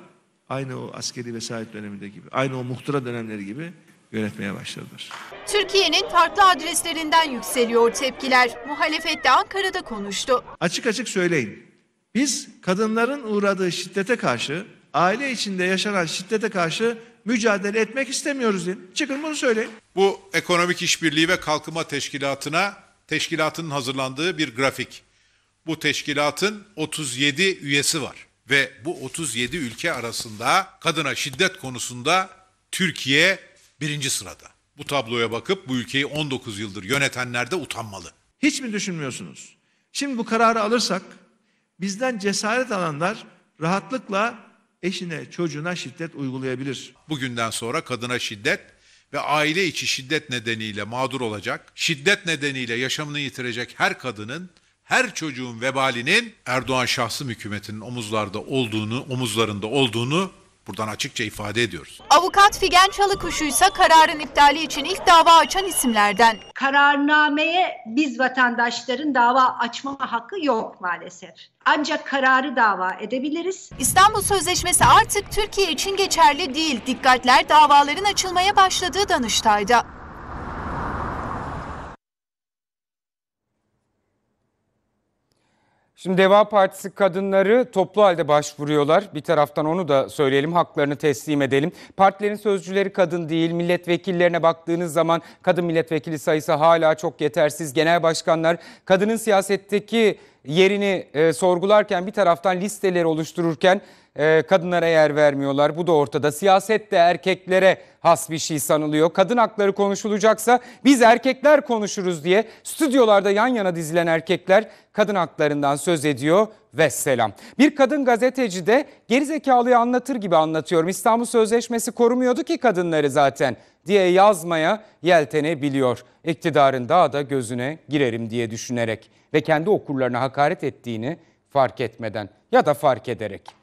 Aynı o askeri vesayet döneminde gibi, aynı o muhtıra dönemleri gibi yönetmeye başladılar. Türkiye'nin farklı adreslerinden yükseliyor tepkiler. Muhalefet de Ankara'da konuştu. Açık açık söyleyin. Biz kadınların uğradığı şiddete karşı, aile içinde yaşanan şiddete karşı mücadele etmek istemiyoruz deyin. Çıkın bunu söyleyin. Bu Ekonomik işbirliği ve Kalkınma Teşkilatı'na teşkilatının hazırlandığı bir grafik. Bu teşkilatın 37 üyesi var ve bu 37 ülke arasında kadına şiddet konusunda Türkiye birinci sırada. Bu tabloya bakıp bu ülkeyi 19 yıldır yönetenler de utanmalı. Hiç mi düşünmüyorsunuz? Şimdi bu kararı alırsak bizden cesaret alanlar rahatlıkla eşine, çocuğuna şiddet uygulayabilir. Bugünden sonra kadına şiddet ve aile içi şiddet nedeniyle mağdur olacak, şiddet nedeniyle yaşamını yitirecek her kadının her çocuğun vebalinin Erdoğan şahsım hükümetinin omuzlarda olduğunu, omuzlarında olduğunu buradan açıkça ifade ediyoruz. Avukat Figen Çalıkuşu ise kararın iptali için ilk dava açan isimlerden. Kararnameye biz vatandaşların dava açma hakkı yok maalesef. Ancak kararı dava edebiliriz. İstanbul Sözleşmesi artık Türkiye için geçerli değil. Dikkatler davaların açılmaya başladığı Danıştay'da. Şimdi Deva Partisi kadınları toplu halde başvuruyorlar. Bir taraftan onu da söyleyelim, haklarını teslim edelim. Partilerin sözcüleri kadın değil, milletvekillerine baktığınız zaman kadın milletvekili sayısı hala çok yetersiz. Genel başkanlar kadının siyasetteki yerini e, sorgularken bir taraftan listeleri oluştururken e, kadınlara yer vermiyorlar. Bu da ortada. Siyasette de erkeklere has bir şey sanılıyor. Kadın hakları konuşulacaksa biz erkekler konuşuruz diye stüdyolarda yan yana dizilen erkekler kadın haklarından söz ediyor ve selam. Bir kadın gazeteci de gerizekalıyı anlatır gibi anlatıyorum. İstanbul Sözleşmesi korumuyordu ki kadınları zaten diye yazmaya yeltenebiliyor. İktidarın daha da gözüne girerim diye düşünerek ve kendi okurlarına hakaret ettiğini fark etmeden ya da fark ederek.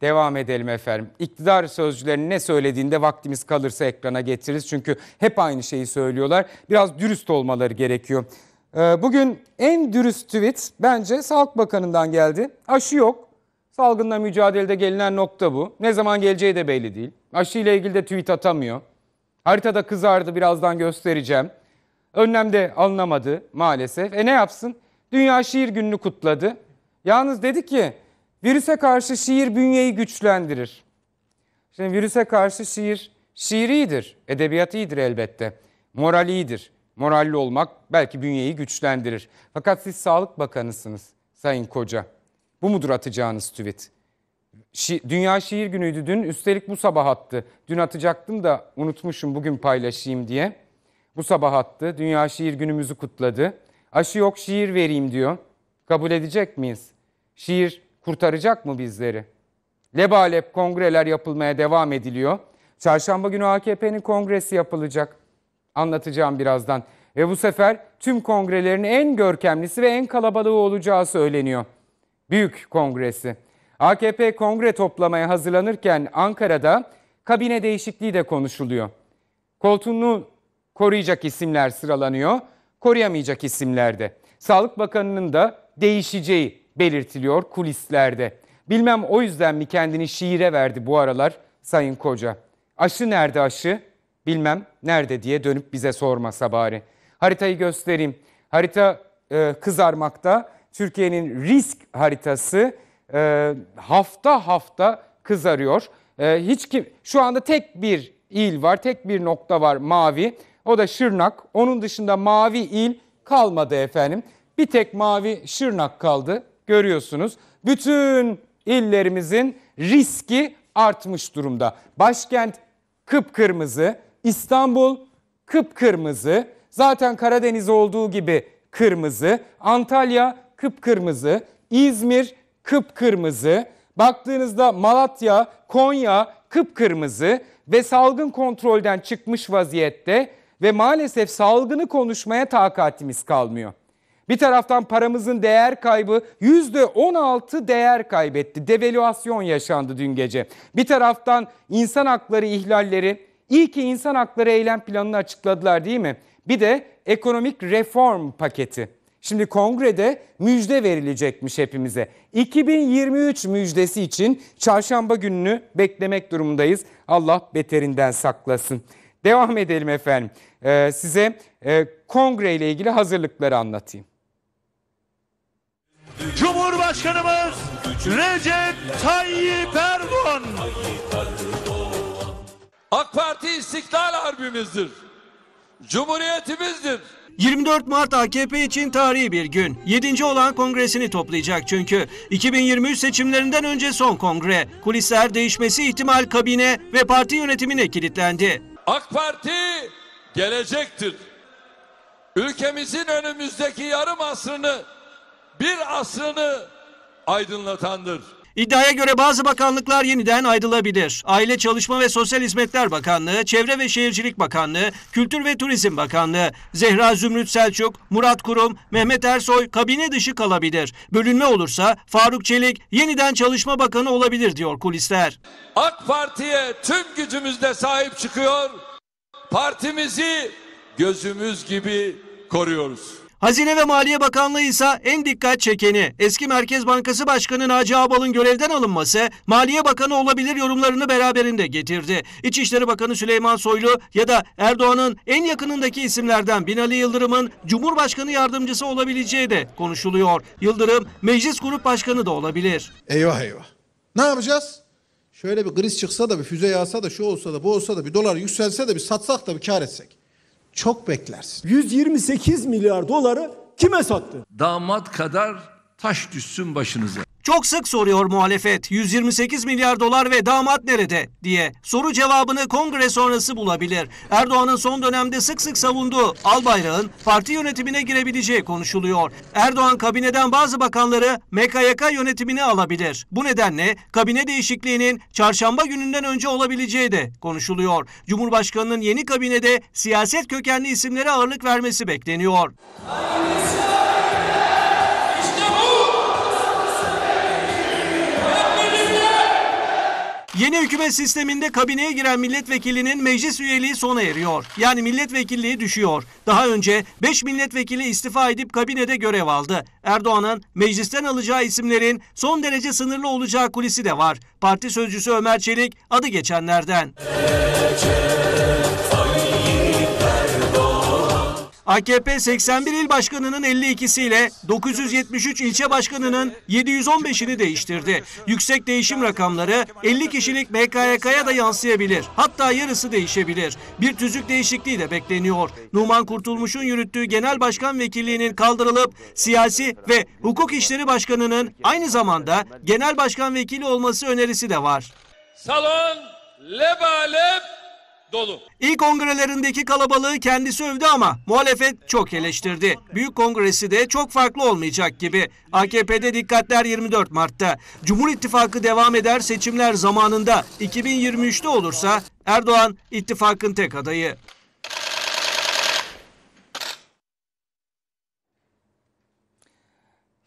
Devam edelim efendim. İktidar sözcülerinin ne söylediğinde vaktimiz kalırsa ekrana getiririz. Çünkü hep aynı şeyi söylüyorlar. Biraz dürüst olmaları gerekiyor. Ee, bugün en dürüst tweet bence Sağlık Bakanı'ndan geldi. Aşı yok. Salgınla mücadelede gelinen nokta bu. Ne zaman geleceği de belli değil. Aşı ile ilgili de tweet atamıyor. Haritada kızardı birazdan göstereceğim. Önlemde de alınamadı maalesef. E ne yapsın? Dünya Şiir Günü'nü kutladı. Yalnız dedi ki Virüse karşı şiir bünyeyi güçlendirir. Şimdi virüse karşı şiir, şiir iyidir, edebiyat iyidir elbette. Moral iyidir. Moralli olmak belki bünyeyi güçlendirir. Fakat siz Sağlık Bakanısınız Sayın Koca. Bu mudur atacağınız tweet? Şi Dünya Şiir Günü'ydü dün. Üstelik bu sabah attı. Dün atacaktım da unutmuşum bugün paylaşayım diye. Bu sabah attı. Dünya Şiir Günümüzü kutladı. Aşı yok şiir vereyim diyor. Kabul edecek miyiz? Şiir kurtaracak mı bizleri? Lebalep kongreler yapılmaya devam ediliyor. Çarşamba günü AKP'nin kongresi yapılacak. Anlatacağım birazdan. Ve bu sefer tüm kongrelerin en görkemlisi ve en kalabalığı olacağı söyleniyor. Büyük kongresi. AKP kongre toplamaya hazırlanırken Ankara'da kabine değişikliği de konuşuluyor. Koltuğunu koruyacak isimler sıralanıyor, koruyamayacak isimler de. Sağlık Bakanı'nın da değişeceği belirtiliyor kulislerde. Bilmem o yüzden mi kendini şiire verdi bu aralar Sayın Koca. Aşı nerede aşı? Bilmem nerede diye dönüp bize sormasa bari. Haritayı göstereyim. Harita e, kızarmakta. Türkiye'nin risk haritası e, hafta hafta kızarıyor. E, hiç kim şu anda tek bir il var, tek bir nokta var mavi. O da Şırnak. Onun dışında mavi il kalmadı efendim. Bir tek mavi Şırnak kaldı görüyorsunuz. Bütün illerimizin riski artmış durumda. Başkent kıpkırmızı, İstanbul kıpkırmızı, zaten Karadeniz olduğu gibi kırmızı, Antalya kıpkırmızı, İzmir kıpkırmızı, baktığınızda Malatya, Konya kıpkırmızı ve salgın kontrolden çıkmış vaziyette ve maalesef salgını konuşmaya takatimiz kalmıyor. Bir taraftan paramızın değer kaybı %16 değer kaybetti. Devalüasyon yaşandı dün gece. Bir taraftan insan hakları ihlalleri, iyi ki insan hakları eylem planını açıkladılar değil mi? Bir de ekonomik reform paketi. Şimdi kongrede müjde verilecekmiş hepimize. 2023 müjdesi için çarşamba gününü beklemek durumundayız. Allah beterinden saklasın. Devam edelim efendim. Ee, size e, kongre ile ilgili hazırlıkları anlatayım. Cumhurbaşkanımız Recep Tayyip Erdoğan. AK Parti istiklal harbimizdir. Cumhuriyetimizdir. 24 Mart AKP için tarihi bir gün. 7. olan kongresini toplayacak çünkü. 2023 seçimlerinden önce son kongre. Kulisler değişmesi ihtimal kabine ve parti yönetimine kilitlendi. AK Parti gelecektir. Ülkemizin önümüzdeki yarım asrını bir asrını aydınlatandır. İddiaya göre bazı bakanlıklar yeniden ayrılabilir. Aile Çalışma ve Sosyal Hizmetler Bakanlığı, Çevre ve Şehircilik Bakanlığı, Kültür ve Turizm Bakanlığı, Zehra Zümrüt Selçuk, Murat Kurum, Mehmet Ersoy kabine dışı kalabilir. Bölünme olursa Faruk Çelik yeniden Çalışma Bakanı olabilir diyor kulisler. AK Parti'ye tüm gücümüzle sahip çıkıyor. Partimizi gözümüz gibi koruyoruz. Hazine ve Maliye Bakanlığı ise en dikkat çekeni eski Merkez Bankası Başkanı Naci Ağbal'ın görevden alınması Maliye Bakanı olabilir yorumlarını beraberinde getirdi. İçişleri Bakanı Süleyman Soylu ya da Erdoğan'ın en yakınındaki isimlerden Binali Yıldırım'ın Cumhurbaşkanı yardımcısı olabileceği de konuşuluyor. Yıldırım meclis grup başkanı da olabilir. Eyvah eyvah. Ne yapacağız? Şöyle bir kriz çıksa da bir füze yağsa da şu olsa da bu olsa da bir dolar yükselse de bir satsak da bir kar etsek çok beklersin. 128 milyar doları kime sattı? Damat kadar taş düşsün başınıza. Çok sık soruyor muhalefet 128 milyar dolar ve damat nerede diye. Soru cevabını kongre sonrası bulabilir. Erdoğan'ın son dönemde sık sık savunduğu Albayrak'ın parti yönetimine girebileceği konuşuluyor. Erdoğan kabineden bazı bakanları MKYK yönetimine alabilir. Bu nedenle kabine değişikliğinin çarşamba gününden önce olabileceği de konuşuluyor. Cumhurbaşkanının yeni kabinede siyaset kökenli isimlere ağırlık vermesi bekleniyor. Aynısı. Yeni hükümet sisteminde kabineye giren milletvekilinin meclis üyeliği sona eriyor. Yani milletvekilliği düşüyor. Daha önce 5 milletvekili istifa edip kabinede görev aldı. Erdoğan'ın meclisten alacağı isimlerin son derece sınırlı olacağı kulisi de var. Parti sözcüsü Ömer Çelik adı geçenlerden. Ece. AKP 81 il başkanının 52'siyle 973 ilçe başkanının 715'ini değiştirdi. Yüksek değişim rakamları 50 kişilik MKYK'ya da yansıyabilir. Hatta yarısı değişebilir. Bir tüzük değişikliği de bekleniyor. Numan Kurtulmuş'un yürüttüğü genel başkan vekilliğinin kaldırılıp siyasi ve hukuk işleri başkanının aynı zamanda genel başkan vekili olması önerisi de var. Salon lebalep dolu. İlk kongrelerindeki kalabalığı kendisi övdü ama muhalefet çok eleştirdi. Büyük kongresi de çok farklı olmayacak gibi. AKP'de dikkatler 24 Mart'ta. Cumhur İttifakı devam eder seçimler zamanında 2023'te olursa Erdoğan ittifakın tek adayı.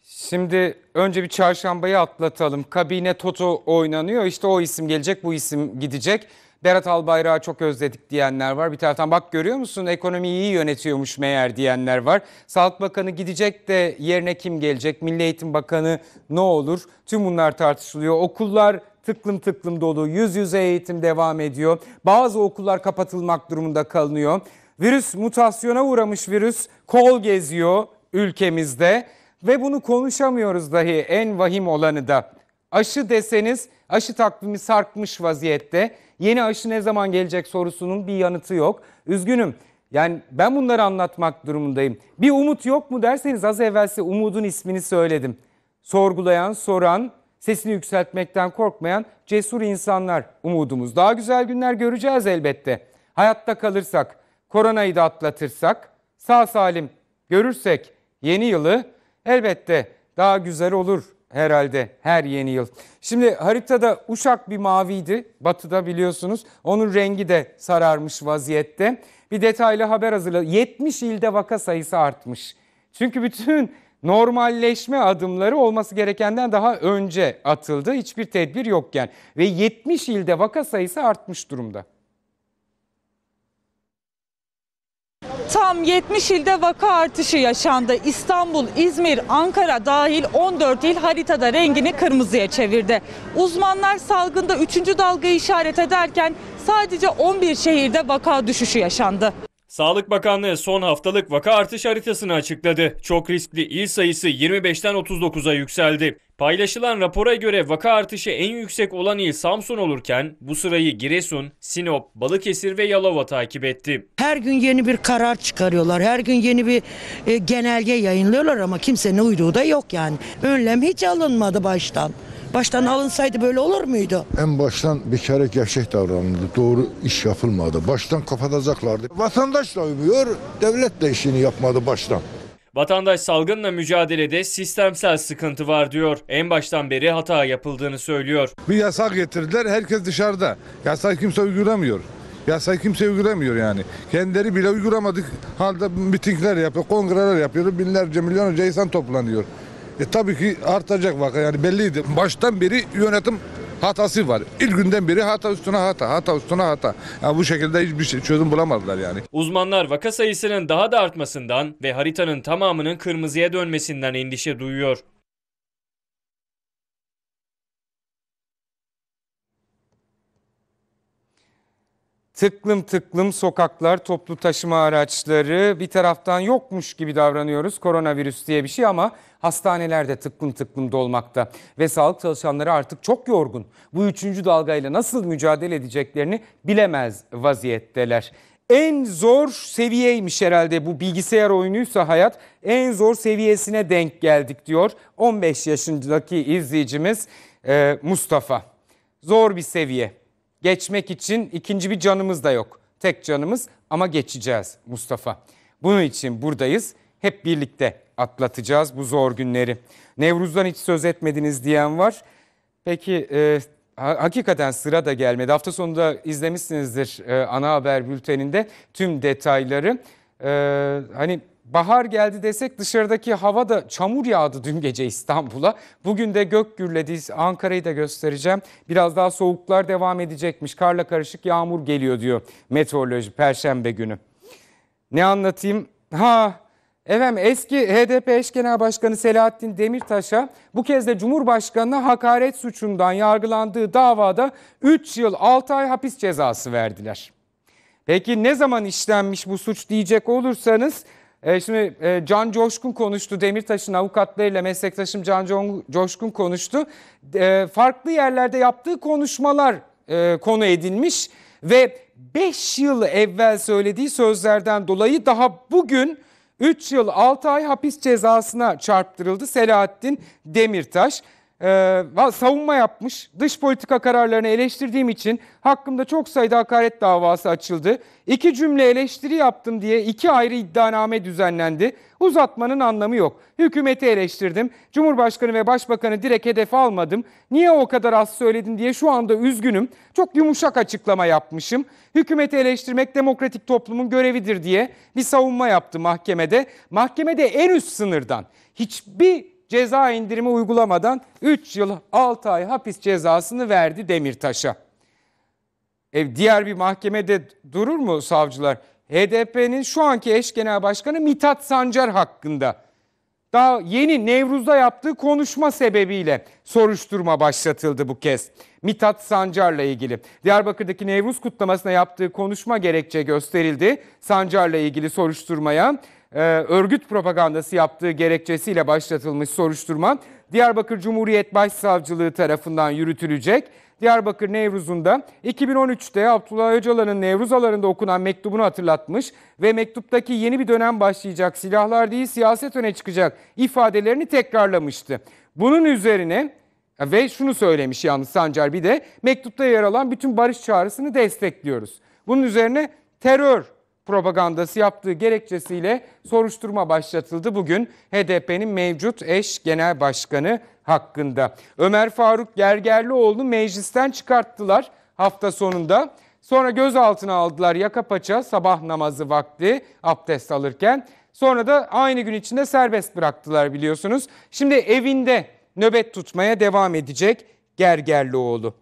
Şimdi önce bir çarşambayı atlatalım. Kabine Toto oynanıyor. İşte o isim gelecek, bu isim gidecek. Berat Albayrak'ı çok özledik diyenler var. Bir taraftan bak görüyor musun ekonomiyi iyi yönetiyormuş meğer diyenler var. Sağlık Bakanı gidecek de yerine kim gelecek? Milli Eğitim Bakanı ne olur? Tüm bunlar tartışılıyor. Okullar tıklım tıklım dolu. Yüz yüze eğitim devam ediyor. Bazı okullar kapatılmak durumunda kalınıyor. Virüs mutasyona uğramış virüs kol geziyor ülkemizde ve bunu konuşamıyoruz dahi en vahim olanı da. Aşı deseniz aşı takvimi sarkmış vaziyette. Yeni aşı ne zaman gelecek sorusunun bir yanıtı yok. Üzgünüm. Yani ben bunları anlatmak durumundayım. Bir umut yok mu derseniz az evvelse umudun ismini söyledim. Sorgulayan, soran, sesini yükseltmekten korkmayan cesur insanlar umudumuz. Daha güzel günler göreceğiz elbette. Hayatta kalırsak, koronayı da atlatırsak, sağ salim görürsek yeni yılı elbette daha güzel olur herhalde her yeni yıl. Şimdi haritada Uşak bir maviydi batıda biliyorsunuz. Onun rengi de sararmış vaziyette. Bir detaylı haber hazırladı. 70 ilde vaka sayısı artmış. Çünkü bütün normalleşme adımları olması gerekenden daha önce atıldı. Hiçbir tedbir yokken ve 70 ilde vaka sayısı artmış durumda. Tam 70 ilde vaka artışı yaşandı. İstanbul, İzmir, Ankara dahil 14 il haritada rengini kırmızıya çevirdi. Uzmanlar salgında 3. dalgayı işaret ederken sadece 11 şehirde vaka düşüşü yaşandı. Sağlık Bakanlığı son haftalık vaka artış haritasını açıkladı. Çok riskli il sayısı 25'ten 39'a yükseldi. Paylaşılan rapora göre vaka artışı en yüksek olan il Samsun olurken bu sırayı Giresun, Sinop, Balıkesir ve Yalova takip etti. Her gün yeni bir karar çıkarıyorlar. Her gün yeni bir e, genelge yayınlıyorlar ama kimsenin uyduğu da yok yani. Önlem hiç alınmadı baştan. Baştan alınsaydı böyle olur muydu? En baştan bir kere gerçek davranıldı. Doğru iş yapılmadı. Baştan kapatacaklardı. Vatandaş da uymuyor, devlet de işini yapmadı baştan. Vatandaş salgınla mücadelede sistemsel sıkıntı var diyor. En baştan beri hata yapıldığını söylüyor. Bir yasak getirdiler herkes dışarıda. Yasak kimse uygulamıyor. Yasayı kimse uygulamıyor yani. Kendileri bile uygulamadık halde mitingler yapıyor, kongreler yapıyor. Binlerce milyonca insan toplanıyor. E, tabii ki artacak vaka yani belliydi. Baştan beri yönetim hatası var. İlk günden beri hata üstüne hata, hata üstüne hata. Yani bu şekilde hiçbir şey, çözüm bulamadılar yani. Uzmanlar vaka sayısının daha da artmasından ve haritanın tamamının kırmızıya dönmesinden endişe duyuyor. Tıklım tıklım sokaklar, toplu taşıma araçları bir taraftan yokmuş gibi davranıyoruz koronavirüs diye bir şey ama hastanelerde tıklım tıklım dolmakta ve sağlık çalışanları artık çok yorgun. Bu üçüncü dalgayla nasıl mücadele edeceklerini bilemez vaziyetteler. En zor seviyeymiş herhalde bu bilgisayar oyunuysa hayat en zor seviyesine denk geldik diyor 15 yaşındaki izleyicimiz e, Mustafa. Zor bir seviye. Geçmek için ikinci bir canımız da yok. Tek canımız ama geçeceğiz Mustafa. Bunun için buradayız hep birlikte atlatacağız bu zor günleri. Nevruz'dan hiç söz etmediniz diyen var. Peki e, hakikaten sıra da gelmedi. Hafta sonunda izlemişsinizdir e, ana haber bülteninde tüm detayları. E, hani bahar geldi desek dışarıdaki hava da çamur yağdı dün gece İstanbul'a. Bugün de gök gürledi. Ankara'yı da göstereceğim. Biraz daha soğuklar devam edecekmiş. Karla karışık yağmur geliyor diyor meteoroloji perşembe günü. Ne anlatayım? Ha Efendim eski HDP eş genel başkanı Selahattin Demirtaş'a bu kez de Cumhurbaşkanı'na hakaret suçundan yargılandığı davada 3 yıl 6 ay hapis cezası verdiler. Peki ne zaman işlenmiş bu suç diyecek olursanız e, şimdi e, Can Coşkun konuştu Demirtaş'ın avukatlarıyla meslektaşım Can Coşkun konuştu. E, farklı yerlerde yaptığı konuşmalar konu edilmiş ve 5 yıl evvel söylediği sözlerden dolayı daha bugün 3 yıl 6 ay hapis cezasına çarptırıldı Selahattin Demirtaş e, savunma yapmış, dış politika kararlarını eleştirdiğim için hakkımda çok sayıda hakaret davası açıldı. İki cümle eleştiri yaptım diye iki ayrı iddianame düzenlendi. Uzatmanın anlamı yok. Hükümeti eleştirdim. Cumhurbaşkanı ve Başbakanı direkt hedef almadım. Niye o kadar az söyledin diye şu anda üzgünüm. Çok yumuşak açıklama yapmışım. Hükümeti eleştirmek demokratik toplumun görevidir diye bir savunma yaptı mahkemede. Mahkemede en üst sınırdan hiçbir ceza indirimi uygulamadan 3 yıl 6 ay hapis cezasını verdi Demirtaş'a. E, diğer bir mahkemede durur mu savcılar? HDP'nin şu anki eş genel başkanı Mithat Sancar hakkında daha yeni Nevruz'da yaptığı konuşma sebebiyle soruşturma başlatıldı bu kez. Mithat Sancar'la ilgili. Diyarbakır'daki Nevruz kutlamasına yaptığı konuşma gerekçe gösterildi. Sancar'la ilgili soruşturmaya e, örgüt propagandası yaptığı gerekçesiyle başlatılmış soruşturma Diyarbakır Cumhuriyet Başsavcılığı tarafından yürütülecek. Diyarbakır Nevruz'unda 2013'te Abdullah Öcalan'ın Nevruz alanında okunan mektubunu hatırlatmış ve mektuptaki yeni bir dönem başlayacak silahlar değil siyaset öne çıkacak ifadelerini tekrarlamıştı. Bunun üzerine ve şunu söylemiş yalnız Sancar bir de mektupta yer alan bütün barış çağrısını destekliyoruz. Bunun üzerine terör propagandası yaptığı gerekçesiyle soruşturma başlatıldı bugün HDP'nin mevcut eş genel başkanı hakkında. Ömer Faruk Gergerlioğlu meclisten çıkarttılar hafta sonunda. Sonra gözaltına aldılar yaka paça sabah namazı vakti abdest alırken. Sonra da aynı gün içinde serbest bıraktılar biliyorsunuz. Şimdi evinde nöbet tutmaya devam edecek Gergerlioğlu.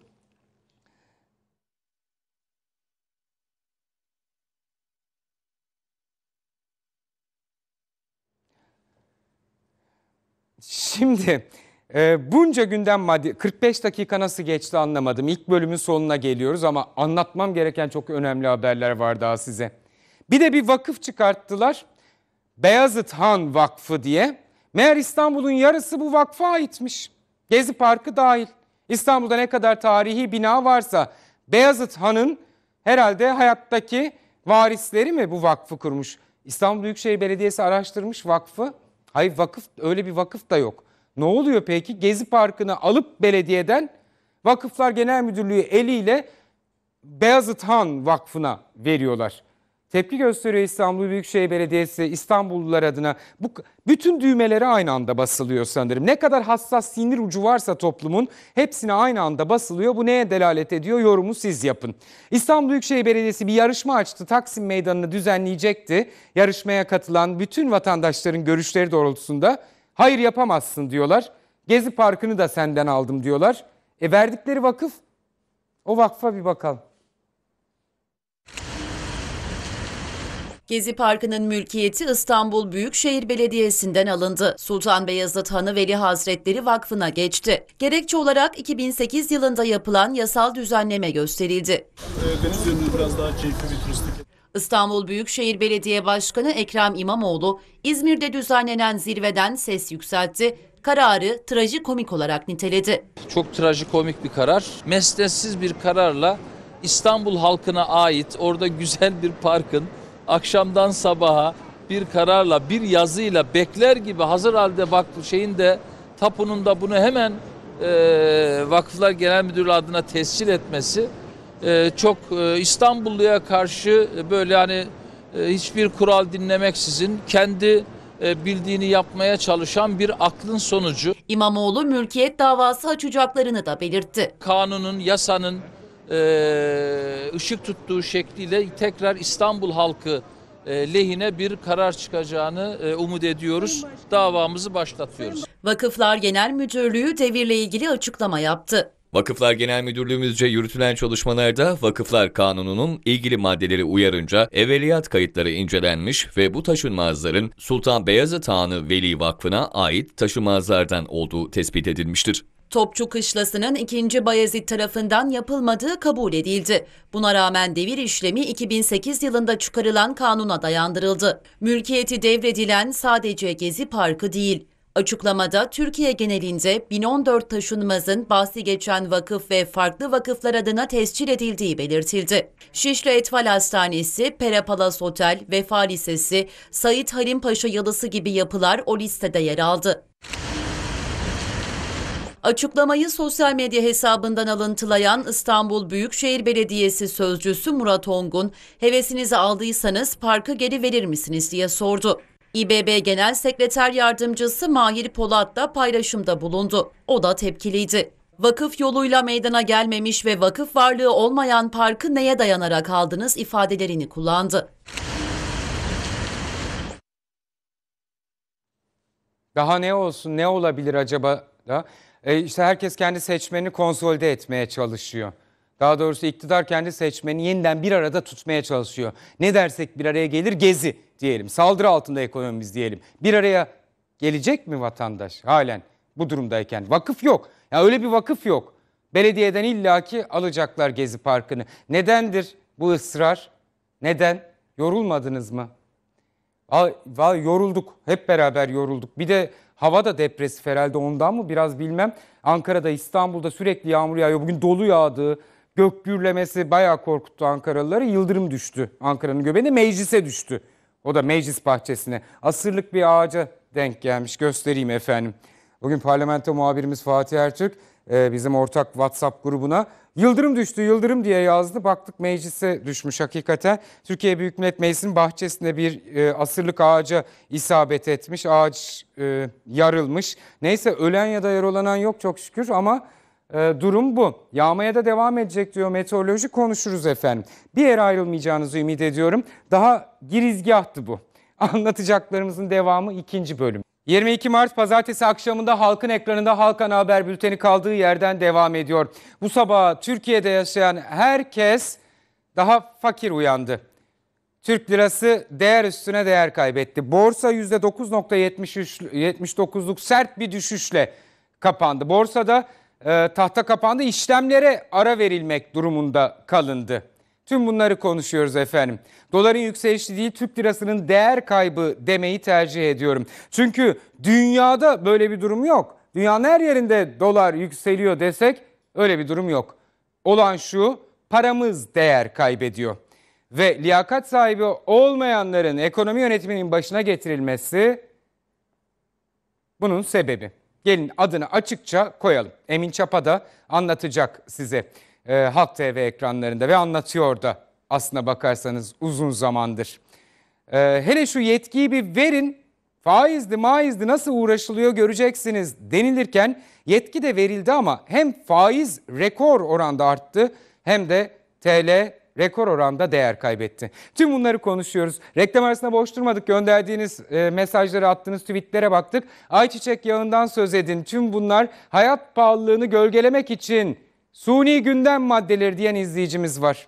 Şimdi e, bunca gündem madde 45 dakika nasıl geçti anlamadım. İlk bölümün sonuna geliyoruz ama anlatmam gereken çok önemli haberler var daha size. Bir de bir vakıf çıkarttılar. Beyazıt Han Vakfı diye. Meğer İstanbul'un yarısı bu vakfa aitmiş. Gezi Parkı dahil. İstanbul'da ne kadar tarihi bina varsa Beyazıt Han'ın herhalde hayattaki varisleri mi bu vakfı kurmuş? İstanbul Büyükşehir Belediyesi araştırmış vakfı. Hayır vakıf öyle bir vakıf da yok. Ne oluyor peki? Gezi Parkı'nı alıp belediyeden Vakıflar Genel Müdürlüğü eliyle Beyazıt Han Vakfı'na veriyorlar. Tepki gösteriyor İstanbul Büyükşehir Belediyesi İstanbullular adına. Bu bütün düğmeleri aynı anda basılıyor sanırım. Ne kadar hassas sinir ucu varsa toplumun hepsine aynı anda basılıyor. Bu neye delalet ediyor? Yorumu siz yapın. İstanbul Büyükşehir Belediyesi bir yarışma açtı. Taksim Meydanı'nı düzenleyecekti. Yarışmaya katılan bütün vatandaşların görüşleri doğrultusunda hayır yapamazsın diyorlar. Gezi Parkı'nı da senden aldım diyorlar. E verdikleri vakıf o vakfa bir bakalım. Gezi Parkı'nın mülkiyeti İstanbul Büyükşehir Belediyesi'nden alındı. Sultan Beyazıt Hanı Veli Hazretleri Vakfı'na geçti. Gerekçe olarak 2008 yılında yapılan yasal düzenleme gösterildi. Ee, deniz biraz daha keyifli bir turistik İstanbul Büyükşehir Belediye Başkanı Ekrem İmamoğlu, İzmir'de düzenlenen zirveden ses yükseltti. Kararı trajikomik olarak niteledi. Çok trajikomik bir karar. Mesnetsiz bir kararla İstanbul halkına ait orada güzel bir parkın akşamdan sabaha bir kararla, bir yazıyla bekler gibi hazır halde vakfı şeyin de tapunun da bunu hemen e, Vakıflar Genel Müdürlüğü adına tescil etmesi e, çok e, İstanbulluya karşı böyle hani e, hiçbir kural dinlemeksizin kendi e, bildiğini yapmaya çalışan bir aklın sonucu. İmamoğlu mülkiyet davası açacaklarını da belirtti. Kanunun, yasanın e, ışık tuttuğu şekliyle tekrar İstanbul halkı e, lehine bir karar çıkacağını e, umut ediyoruz. Davamızı başlatıyoruz. Vakıflar Genel Müdürlüğü devirle ilgili açıklama yaptı. Vakıflar Genel Müdürlüğümüzce yürütülen çalışmalarda Vakıflar Kanunu'nun ilgili maddeleri uyarınca evveliyat kayıtları incelenmiş ve bu taşınmazların Sultan Beyazıt Hanı Veli Vakfı'na ait taşınmazlardan olduğu tespit edilmiştir. Topçu Kışlası'nın 2. Bayezid tarafından yapılmadığı kabul edildi. Buna rağmen devir işlemi 2008 yılında çıkarılan kanuna dayandırıldı. Mülkiyeti devredilen sadece Gezi Parkı değil. Açıklamada Türkiye genelinde 1014 taşınmazın bahsi geçen vakıf ve farklı vakıflar adına tescil edildiği belirtildi. Şişli Etfal Hastanesi, Pera Palas Otel, Vefa Lisesi, Said Halim Paşa Yalısı gibi yapılar o listede yer aldı. Açıklamayı sosyal medya hesabından alıntılayan İstanbul Büyükşehir Belediyesi sözcüsü Murat Ongun, hevesinizi aldıysanız parkı geri verir misiniz diye sordu. İBB Genel Sekreter Yardımcısı Mahir Polat da paylaşımda bulundu. O da tepkiliydi. Vakıf yoluyla meydana gelmemiş ve vakıf varlığı olmayan parkı neye dayanarak aldınız ifadelerini kullandı. Daha ne olsun, ne olabilir acaba da? E işte herkes kendi seçmeni konsolide etmeye çalışıyor. Daha doğrusu iktidar kendi seçmeni yeniden bir arada tutmaya çalışıyor. Ne dersek bir araya gelir gezi diyelim. Saldırı altında ekonomimiz diyelim. Bir araya gelecek mi vatandaş halen bu durumdayken? Vakıf yok. Ya yani öyle bir vakıf yok. Belediyeden illaki alacaklar Gezi Parkı'nı. Nedendir bu ısrar? Neden? Yorulmadınız mı? Aa, yorulduk. Hep beraber yorulduk. Bir de Hava da depresif herhalde ondan mı biraz bilmem. Ankara'da İstanbul'da sürekli yağmur yağıyor. Bugün dolu yağdı. Gök gürlemesi bayağı korkuttu Ankaralıları. Yıldırım düştü Ankara'nın göbeğine. Meclise düştü. O da meclis bahçesine. Asırlık bir ağaca denk gelmiş. Göstereyim efendim. Bugün parlamento muhabirimiz Fatih Ertürk e, bizim ortak WhatsApp grubuna. Yıldırım düştü, yıldırım diye yazdı. Baktık meclise düşmüş hakikaten. Türkiye Büyük Millet Meclisi'nin bahçesinde bir e, asırlık ağaca isabet etmiş. Ağaç e, yarılmış. Neyse ölen ya da yaralanan yok çok şükür ama e, durum bu. Yağmaya da devam edecek diyor meteoroloji. Konuşuruz efendim. Bir yere ayrılmayacağınızı ümit ediyorum. Daha girizgahtı bu. Anlatacaklarımızın devamı ikinci bölüm. 22 Mart pazartesi akşamında halkın ekranında Halk Ana Haber bülteni kaldığı yerden devam ediyor. Bu sabah Türkiye'de yaşayan herkes daha fakir uyandı. Türk lirası değer üstüne değer kaybetti. Borsa %9.79'luk sert bir düşüşle kapandı. Borsada e, tahta kapandı. İşlemlere ara verilmek durumunda kalındı. Tüm bunları konuşuyoruz efendim. Doların yükselişi değil Türk lirasının değer kaybı demeyi tercih ediyorum. Çünkü dünyada böyle bir durum yok. Dünyanın her yerinde dolar yükseliyor desek öyle bir durum yok. Olan şu paramız değer kaybediyor. Ve liyakat sahibi olmayanların ekonomi yönetiminin başına getirilmesi bunun sebebi. Gelin adını açıkça koyalım. Emin Çapa da anlatacak size e, Halk TV ekranlarında ve anlatıyor da aslına bakarsanız uzun zamandır. E, hele şu yetkiyi bir verin faizli maizli nasıl uğraşılıyor göreceksiniz denilirken yetki de verildi ama hem faiz rekor oranda arttı hem de TL rekor oranda değer kaybetti. Tüm bunları konuşuyoruz. Reklam arasında boş durmadık. Gönderdiğiniz e, mesajları attığınız tweetlere baktık. Ayçiçek yağından söz edin. Tüm bunlar hayat pahalılığını gölgelemek için suni gündem maddeleri diyen izleyicimiz var.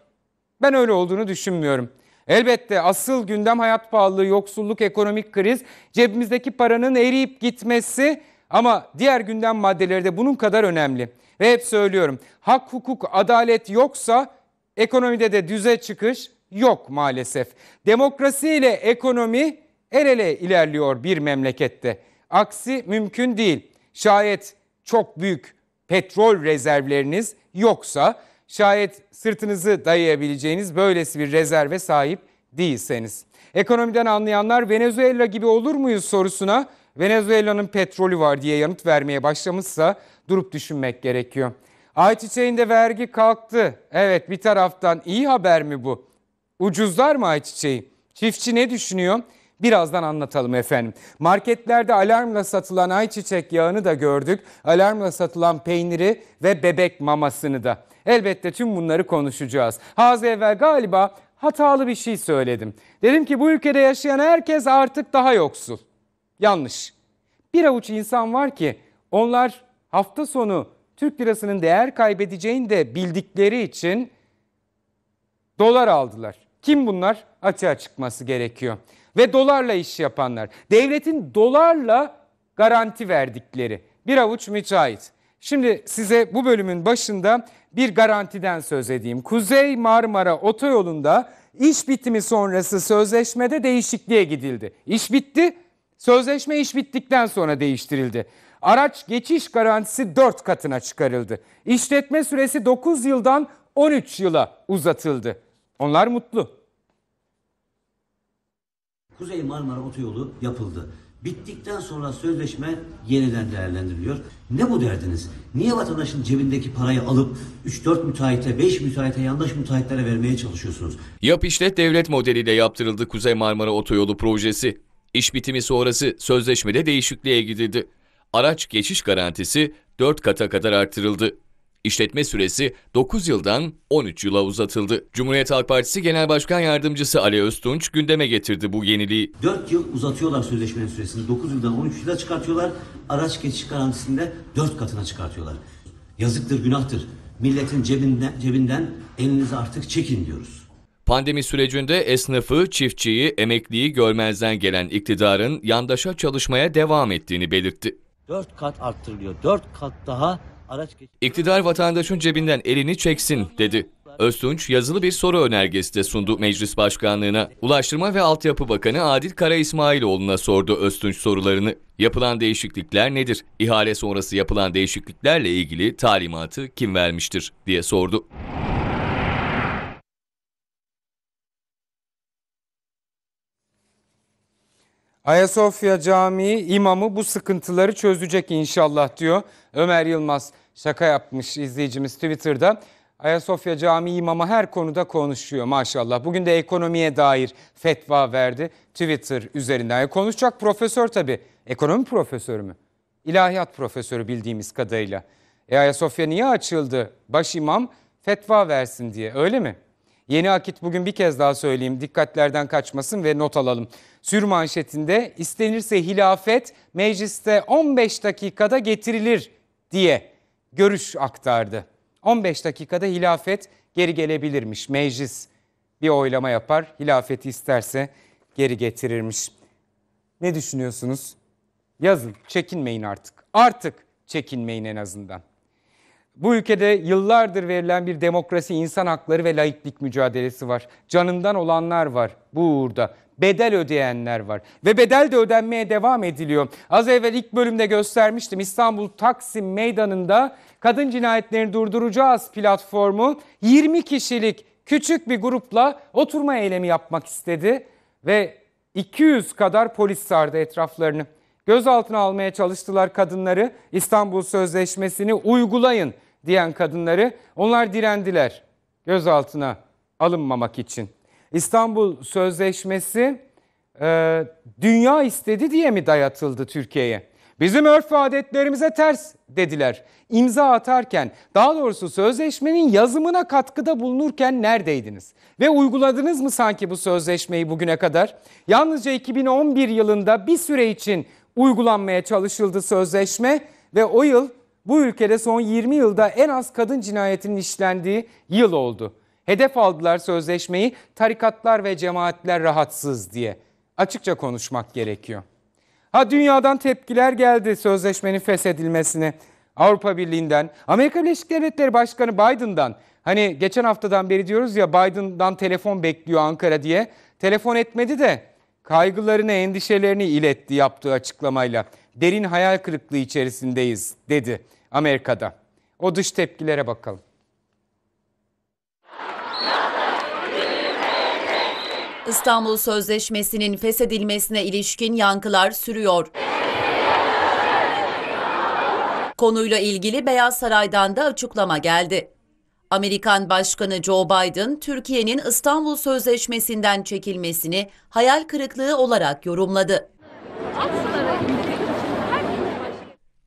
Ben öyle olduğunu düşünmüyorum. Elbette asıl gündem hayat pahalılığı, yoksulluk, ekonomik kriz, cebimizdeki paranın eriyip gitmesi ama diğer gündem maddeleri de bunun kadar önemli. Ve hep söylüyorum hak, hukuk, adalet yoksa ekonomide de düze çıkış yok maalesef. Demokrasi ile ekonomi el ele ilerliyor bir memlekette. Aksi mümkün değil. Şayet çok büyük petrol rezervleriniz yoksa şayet sırtınızı dayayabileceğiniz böylesi bir rezerve sahip değilseniz. Ekonomiden anlayanlar Venezuela gibi olur muyuz sorusuna Venezuela'nın petrolü var diye yanıt vermeye başlamışsa durup düşünmek gerekiyor. Ayçiçeğinde vergi kalktı. Evet bir taraftan iyi haber mi bu? Ucuzlar mı ayçiçeği? Çiftçi ne düşünüyor? Birazdan anlatalım efendim. Marketlerde alarmla satılan ayçiçek yağını da gördük. Alarmla satılan peyniri ve bebek mamasını da. Elbette tüm bunları konuşacağız. Az evvel galiba hatalı bir şey söyledim. Dedim ki bu ülkede yaşayan herkes artık daha yoksul. Yanlış. Bir avuç insan var ki onlar hafta sonu Türk lirasının değer kaybedeceğini de bildikleri için dolar aldılar. Kim bunlar? Açığa çıkması gerekiyor ve dolarla iş yapanlar. Devletin dolarla garanti verdikleri bir avuç müteahhit. Şimdi size bu bölümün başında bir garantiden söz edeyim. Kuzey Marmara Otoyolu'nda iş bitimi sonrası sözleşmede değişikliğe gidildi. İş bitti, sözleşme iş bittikten sonra değiştirildi. Araç geçiş garantisi 4 katına çıkarıldı. İşletme süresi 9 yıldan 13 yıla uzatıldı. Onlar mutlu. Kuzey Marmara Otoyolu yapıldı. Bittikten sonra sözleşme yeniden değerlendiriliyor. Ne bu derdiniz? Niye vatandaşın cebindeki parayı alıp 3-4 müteahhite, 5 müteahhite, yandaş müteahhitlere vermeye çalışıyorsunuz? Yap işlet devlet modeliyle yaptırıldı Kuzey Marmara Otoyolu projesi. İş bitimi sonrası sözleşmede değişikliğe gidildi. Araç geçiş garantisi 4 kata kadar artırıldı. İşletme süresi 9 yıldan 13 yıla uzatıldı. Cumhuriyet Halk Partisi Genel Başkan Yardımcısı Ali Öztunç gündeme getirdi bu yeniliği. 4 yıl uzatıyorlar sözleşmenin süresini. 9 yıldan 13 yıla çıkartıyorlar. Araç geçiş garantisinde 4 katına çıkartıyorlar. Yazıktır, günahtır. Milletin cebinden, cebinden elinizi artık çekin diyoruz. Pandemi sürecinde esnafı, çiftçiyi, emekliyi görmezden gelen iktidarın yandaşa çalışmaya devam ettiğini belirtti. 4 kat arttırılıyor. 4 kat daha İktidar vatandaşın cebinden elini çeksin dedi. Öztunç yazılı bir soru önergesi de sundu Meclis Başkanlığı'na. Ulaştırma ve Altyapı Bakanı Adil Kara İsmailoğlu'na sordu Öztunç sorularını. Yapılan değişiklikler nedir? İhale sonrası yapılan değişikliklerle ilgili talimatı kim vermiştir diye sordu. Ayasofya Camii imamı bu sıkıntıları çözecek inşallah diyor. Ömer Yılmaz şaka yapmış izleyicimiz Twitter'da. Ayasofya Camii imamı her konuda konuşuyor maşallah. Bugün de ekonomiye dair fetva verdi Twitter üzerinden. E, konuşacak profesör tabii. Ekonomi profesörü mü? İlahiyat profesörü bildiğimiz kadarıyla. E Ayasofya niye açıldı? Baş imam fetva versin diye öyle mi? Yeni akit bugün bir kez daha söyleyeyim dikkatlerden kaçmasın ve not alalım. Sür manşetinde istenirse hilafet mecliste 15 dakikada getirilir diye görüş aktardı. 15 dakikada hilafet geri gelebilirmiş. Meclis bir oylama yapar, hilafeti isterse geri getirirmiş. Ne düşünüyorsunuz? Yazın, çekinmeyin artık. Artık çekinmeyin en azından. Bu ülkede yıllardır verilen bir demokrasi, insan hakları ve laiklik mücadelesi var. Canından olanlar var bu uğurda. Bedel ödeyenler var ve bedel de ödenmeye devam ediliyor. Az evvel ilk bölümde göstermiştim İstanbul Taksim Meydanı'nda kadın cinayetlerini durduracağız platformu 20 kişilik küçük bir grupla oturma eylemi yapmak istedi ve 200 kadar polis sardı etraflarını. Gözaltına almaya çalıştılar kadınları. İstanbul Sözleşmesi'ni uygulayın diyen kadınları onlar direndiler gözaltına alınmamak için. İstanbul Sözleşmesi e, dünya istedi diye mi dayatıldı Türkiye'ye? Bizim örf ve adetlerimize ters dediler. İmza atarken, daha doğrusu sözleşmenin yazımına katkıda bulunurken neredeydiniz? Ve uyguladınız mı sanki bu sözleşmeyi bugüne kadar? Yalnızca 2011 yılında bir süre için uygulanmaya çalışıldı sözleşme ve o yıl bu ülkede son 20 yılda en az kadın cinayetinin işlendiği yıl oldu. Hedef aldılar sözleşmeyi tarikatlar ve cemaatler rahatsız diye. Açıkça konuşmak gerekiyor. Ha dünyadan tepkiler geldi sözleşmenin feshedilmesine. Avrupa Birliği'nden, Amerika Birleşik Devletleri Başkanı Biden'dan. Hani geçen haftadan beri diyoruz ya Biden'dan telefon bekliyor Ankara diye. Telefon etmedi de kaygılarını, endişelerini iletti yaptığı açıklamayla. Derin hayal kırıklığı içerisindeyiz dedi. Amerika'da. O dış tepkilere bakalım. İstanbul Sözleşmesi'nin feshedilmesine ilişkin yankılar sürüyor. Konuyla ilgili Beyaz Saray'dan da açıklama geldi. Amerikan Başkanı Joe Biden, Türkiye'nin İstanbul Sözleşmesi'nden çekilmesini hayal kırıklığı olarak yorumladı. Aslında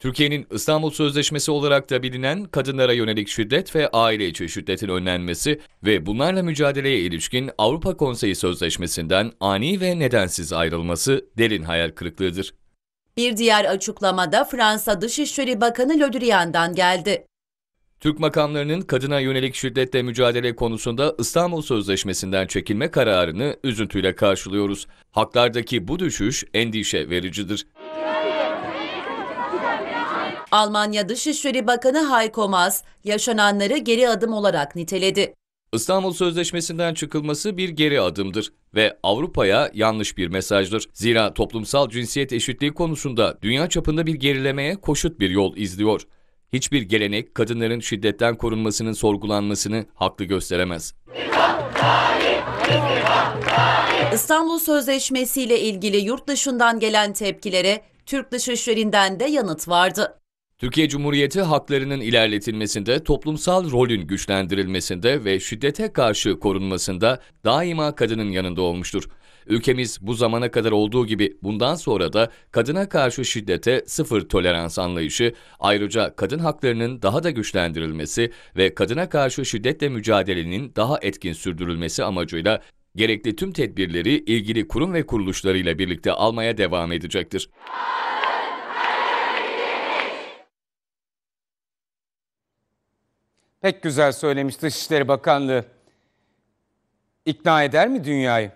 Türkiye'nin İstanbul Sözleşmesi olarak da bilinen kadınlara yönelik şiddet ve aile içi şiddetin önlenmesi ve bunlarla mücadeleye ilişkin Avrupa Konseyi Sözleşmesi'nden ani ve nedensiz ayrılması derin hayal kırıklığıdır. Bir diğer açıklamada Fransa Dışişleri Bakanı Le geldi. Türk makamlarının kadına yönelik şiddetle mücadele konusunda İstanbul Sözleşmesi'nden çekilme kararını üzüntüyle karşılıyoruz. Haklardaki bu düşüş endişe vericidir. Almanya Dışişleri Bakanı Heiko Maas yaşananları geri adım olarak niteledi. İstanbul Sözleşmesi'nden çıkılması bir geri adımdır ve Avrupa'ya yanlış bir mesajdır. Zira toplumsal cinsiyet eşitliği konusunda dünya çapında bir gerilemeye koşut bir yol izliyor. Hiçbir gelenek kadınların şiddetten korunmasının sorgulanmasını haklı gösteremez. İstanbul Sözleşmesi ile ilgili yurt dışından gelen tepkilere Türk dışişlerinden de yanıt vardı. Türkiye Cumhuriyeti haklarının ilerletilmesinde, toplumsal rolün güçlendirilmesinde ve şiddete karşı korunmasında daima kadının yanında olmuştur. Ülkemiz bu zamana kadar olduğu gibi bundan sonra da kadına karşı şiddete sıfır tolerans anlayışı, ayrıca kadın haklarının daha da güçlendirilmesi ve kadına karşı şiddetle mücadelenin daha etkin sürdürülmesi amacıyla gerekli tüm tedbirleri ilgili kurum ve kuruluşlarıyla birlikte almaya devam edecektir. Pek güzel söylemiş Dışişleri Bakanlığı. İkna eder mi dünyayı?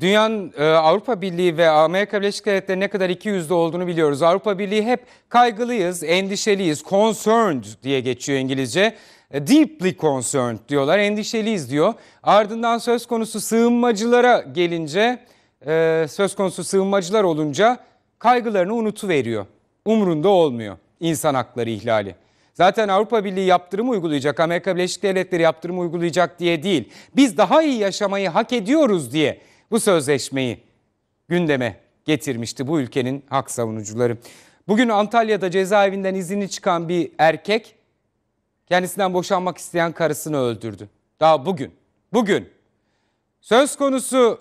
Dünyanın e, Avrupa Birliği ve Amerika Birleşik Devletleri ne kadar iki yüzde olduğunu biliyoruz. Avrupa Birliği hep kaygılıyız, endişeliyiz, concerned diye geçiyor İngilizce. E, deeply concerned diyorlar, endişeliyiz diyor. Ardından söz konusu sığınmacılara gelince, e, söz konusu sığınmacılar olunca kaygılarını unutuveriyor. Umrunda olmuyor insan hakları ihlali. Zaten Avrupa Birliği yaptırımı uygulayacak, Amerika Birleşik Devletleri yaptırımı uygulayacak diye değil. Biz daha iyi yaşamayı hak ediyoruz diye bu sözleşmeyi gündeme getirmişti bu ülkenin hak savunucuları. Bugün Antalya'da cezaevinden izini çıkan bir erkek kendisinden boşanmak isteyen karısını öldürdü. Daha bugün. Bugün. Söz konusu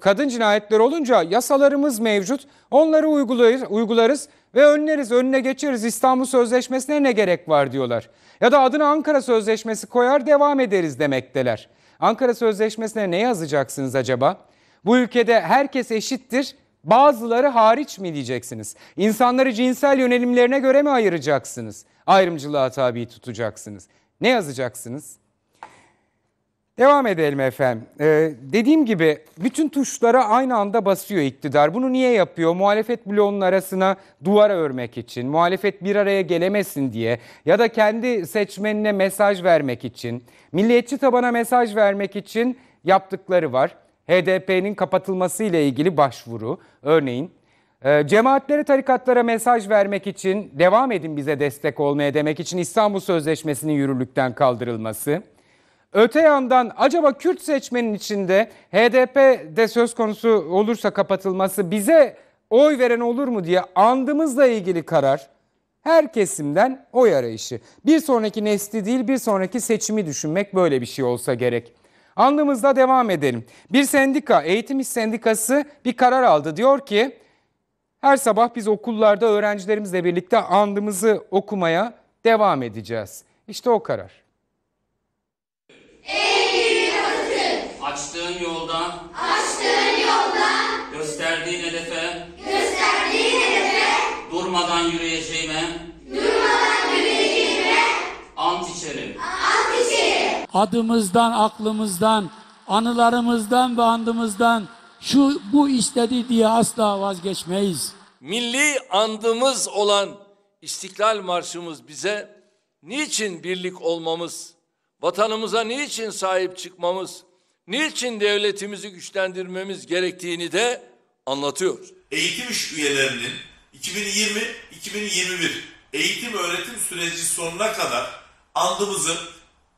kadın cinayetleri olunca yasalarımız mevcut. Onları uygularız ve önleriz, önüne geçeriz. İstanbul Sözleşmesi'ne ne gerek var diyorlar. Ya da adını Ankara Sözleşmesi koyar devam ederiz demekteler. Ankara Sözleşmesi'ne ne yazacaksınız acaba? Bu ülkede herkes eşittir, bazıları hariç mi diyeceksiniz? İnsanları cinsel yönelimlerine göre mi ayıracaksınız? Ayrımcılığa tabi tutacaksınız. Ne yazacaksınız? Devam edelim efendim. Ee, dediğim gibi bütün tuşlara aynı anda basıyor iktidar. Bunu niye yapıyor? Muhalefet bloğunun arasına duvar örmek için, muhalefet bir araya gelemesin diye ya da kendi seçmenine mesaj vermek için, milliyetçi tabana mesaj vermek için yaptıkları var. HDP'nin kapatılması ile ilgili başvuru örneğin. Ee, cemaatlere, tarikatlara mesaj vermek için, devam edin bize destek olmaya demek için İstanbul Sözleşmesi'nin yürürlükten kaldırılması. Öte yandan acaba Kürt seçmenin içinde HDP de söz konusu olursa kapatılması bize oy veren olur mu diye andımızla ilgili karar her kesimden oy arayışı. Bir sonraki nesli değil bir sonraki seçimi düşünmek böyle bir şey olsa gerek. Andımızla devam edelim. Bir sendika, Eğitim İş Sendikası bir karar aldı. Diyor ki her sabah biz okullarda öğrencilerimizle birlikte andımızı okumaya devam edeceğiz. İşte o karar. Açtığın yolda, açtığın yolda, gösterdiğin hedefe, gösterdiğin hedefe, durmadan yürüyeceğime, durmadan yürüyeceğime, ant içerim. Ant içerim. Adımızdan, aklımızdan, anılarımızdan ve andımızdan şu bu istedi diye asla vazgeçmeyiz. Milli andımız olan İstiklal Marşımız bize niçin birlik olmamız vatanımıza niçin sahip çıkmamız, niçin devletimizi güçlendirmemiz gerektiğini de anlatıyor. Eğitim üyelerinin 2020-2021 eğitim öğretim süreci sonuna kadar andımızın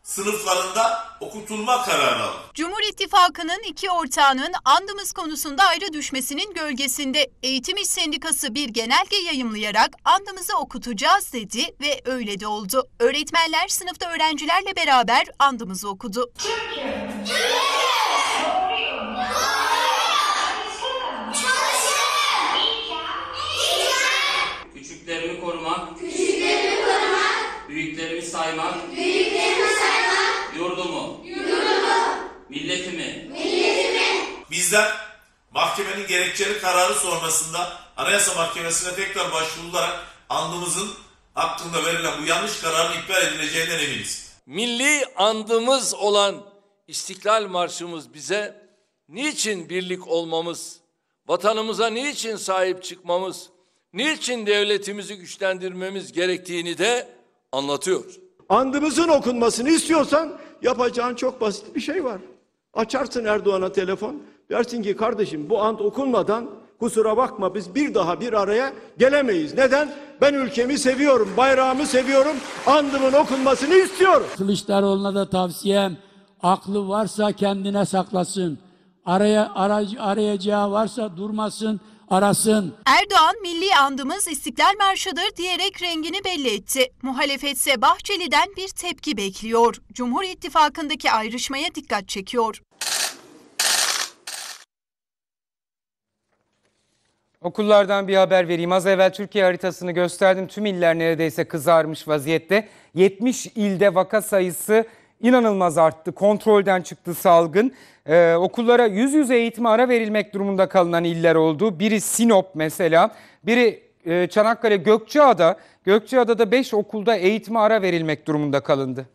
sınıflarında okutulma kararı aldı. Cumhur İttifakı'nın iki ortağının andımız konusunda ayrı düşmesinin gölgesinde Eğitim İş Sendikası bir genelge yayımlayarak andımızı okutacağız dedi ve öyle de oldu. Öğretmenler sınıfta öğrencilerle beraber andımızı okudu. Türkiye. bizler mahkemenin gerekçeli kararı sonrasında Anayasa Mahkemesi'ne tekrar başvurularak andımızın hakkında verilen bu yanlış kararın iptal edileceğinden eminiz. Milli andımız olan İstiklal Marşımız bize niçin birlik olmamız, vatanımıza niçin sahip çıkmamız, niçin devletimizi güçlendirmemiz gerektiğini de anlatıyor. Andımızın okunmasını istiyorsan yapacağın çok basit bir şey var. Açarsın Erdoğan'a telefon. Dersin ki kardeşim bu ant okunmadan kusura bakma biz bir daha bir araya gelemeyiz. Neden? Ben ülkemi seviyorum, bayrağımı seviyorum, andımın okunmasını istiyorum. Kılıçdaroğlu'na da tavsiyem aklı varsa kendine saklasın. Araya aracı arayacağı varsa durmasın, arasın. Erdoğan milli andımız İstiklal Marşı'dır diyerek rengini belli etti. Muhalefetse Bahçeli'den bir tepki bekliyor. Cumhur İttifakı'ndaki ayrışmaya dikkat çekiyor. Okullardan bir haber vereyim. Az evvel Türkiye haritasını gösterdim. Tüm iller neredeyse kızarmış vaziyette. 70 ilde vaka sayısı inanılmaz arttı. Kontrolden çıktı salgın. Ee, okullara yüz yüze eğitim ara verilmek durumunda kalınan iller oldu. Biri Sinop mesela, biri e, Çanakkale Gökçeada. Gökçeada'da 5 okulda eğitim ara verilmek durumunda kalındı.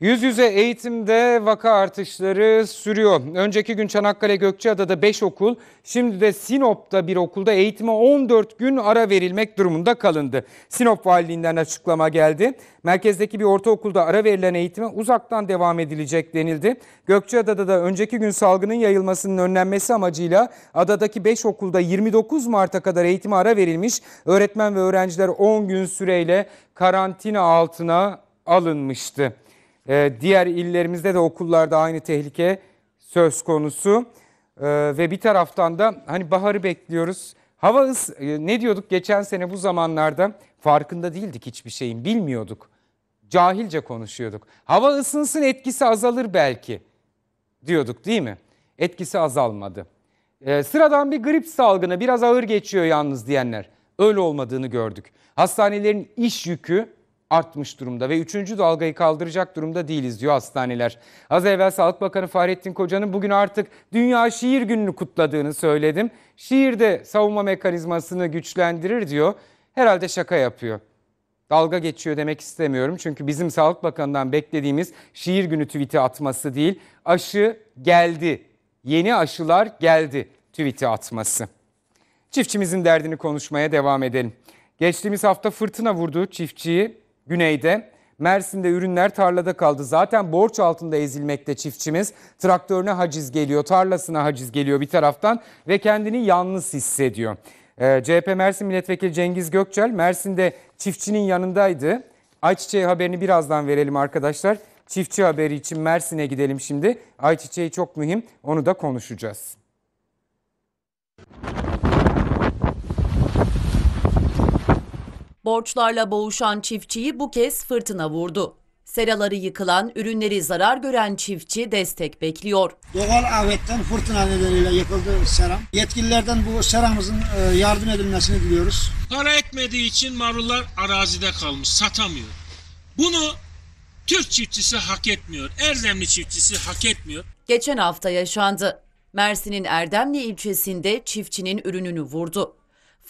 Yüz yüze eğitimde vaka artışları sürüyor. Önceki gün Çanakkale Gökçeada'da 5 okul, şimdi de Sinop'ta bir okulda eğitime 14 gün ara verilmek durumunda kalındı. Sinop Valiliğinden açıklama geldi. Merkezdeki bir ortaokulda ara verilen eğitime uzaktan devam edilecek denildi. Gökçeada'da da önceki gün salgının yayılmasının önlenmesi amacıyla adadaki 5 okulda 29 Mart'a kadar eğitime ara verilmiş. Öğretmen ve öğrenciler 10 gün süreyle karantina altına alınmıştı. Ee, diğer illerimizde de okullarda aynı tehlike söz konusu. Ee, ve bir taraftan da hani baharı bekliyoruz. Hava ıs e, ne diyorduk geçen sene bu zamanlarda farkında değildik hiçbir şeyin bilmiyorduk. Cahilce konuşuyorduk. Hava ısınsın etkisi azalır belki diyorduk değil mi? Etkisi azalmadı. E, sıradan bir grip salgını biraz ağır geçiyor yalnız diyenler. Öyle olmadığını gördük. Hastanelerin iş yükü artmış durumda ve 3. dalgayı kaldıracak durumda değiliz diyor hastaneler. Az evvel Sağlık Bakanı Fahrettin Koca'nın bugün artık Dünya Şiir Günü'nü kutladığını söyledim. Şiir de savunma mekanizmasını güçlendirir diyor. Herhalde şaka yapıyor. Dalga geçiyor demek istemiyorum çünkü bizim Sağlık Bakanı'ndan beklediğimiz şiir günü tweet'i atması değil, aşı geldi, yeni aşılar geldi tweet'i atması. Çiftçimizin derdini konuşmaya devam edelim. Geçtiğimiz hafta fırtına vurdu çiftçiyi güneyde. Mersin'de ürünler tarlada kaldı. Zaten borç altında ezilmekte çiftçimiz. Traktörüne haciz geliyor, tarlasına haciz geliyor bir taraftan ve kendini yalnız hissediyor. Ee, CHP Mersin Milletvekili Cengiz Gökçel Mersin'de çiftçinin yanındaydı. Ayçiçeği haberini birazdan verelim arkadaşlar. Çiftçi haberi için Mersin'e gidelim şimdi. Ayçiçeği çok mühim onu da konuşacağız. Borçlarla boğuşan çiftçiyi bu kez fırtına vurdu. Seraları yıkılan, ürünleri zarar gören çiftçi destek bekliyor. Doğal afetten fırtına nedeniyle yıkıldı seram. Yetkililerden bu seramızın e, yardım edilmesini diliyoruz. Para etmediği için marullar arazide kalmış, satamıyor. Bunu Türk çiftçisi hak etmiyor, Erdemli çiftçisi hak etmiyor. Geçen hafta yaşandı. Mersin'in Erdemli ilçesinde çiftçinin ürününü vurdu.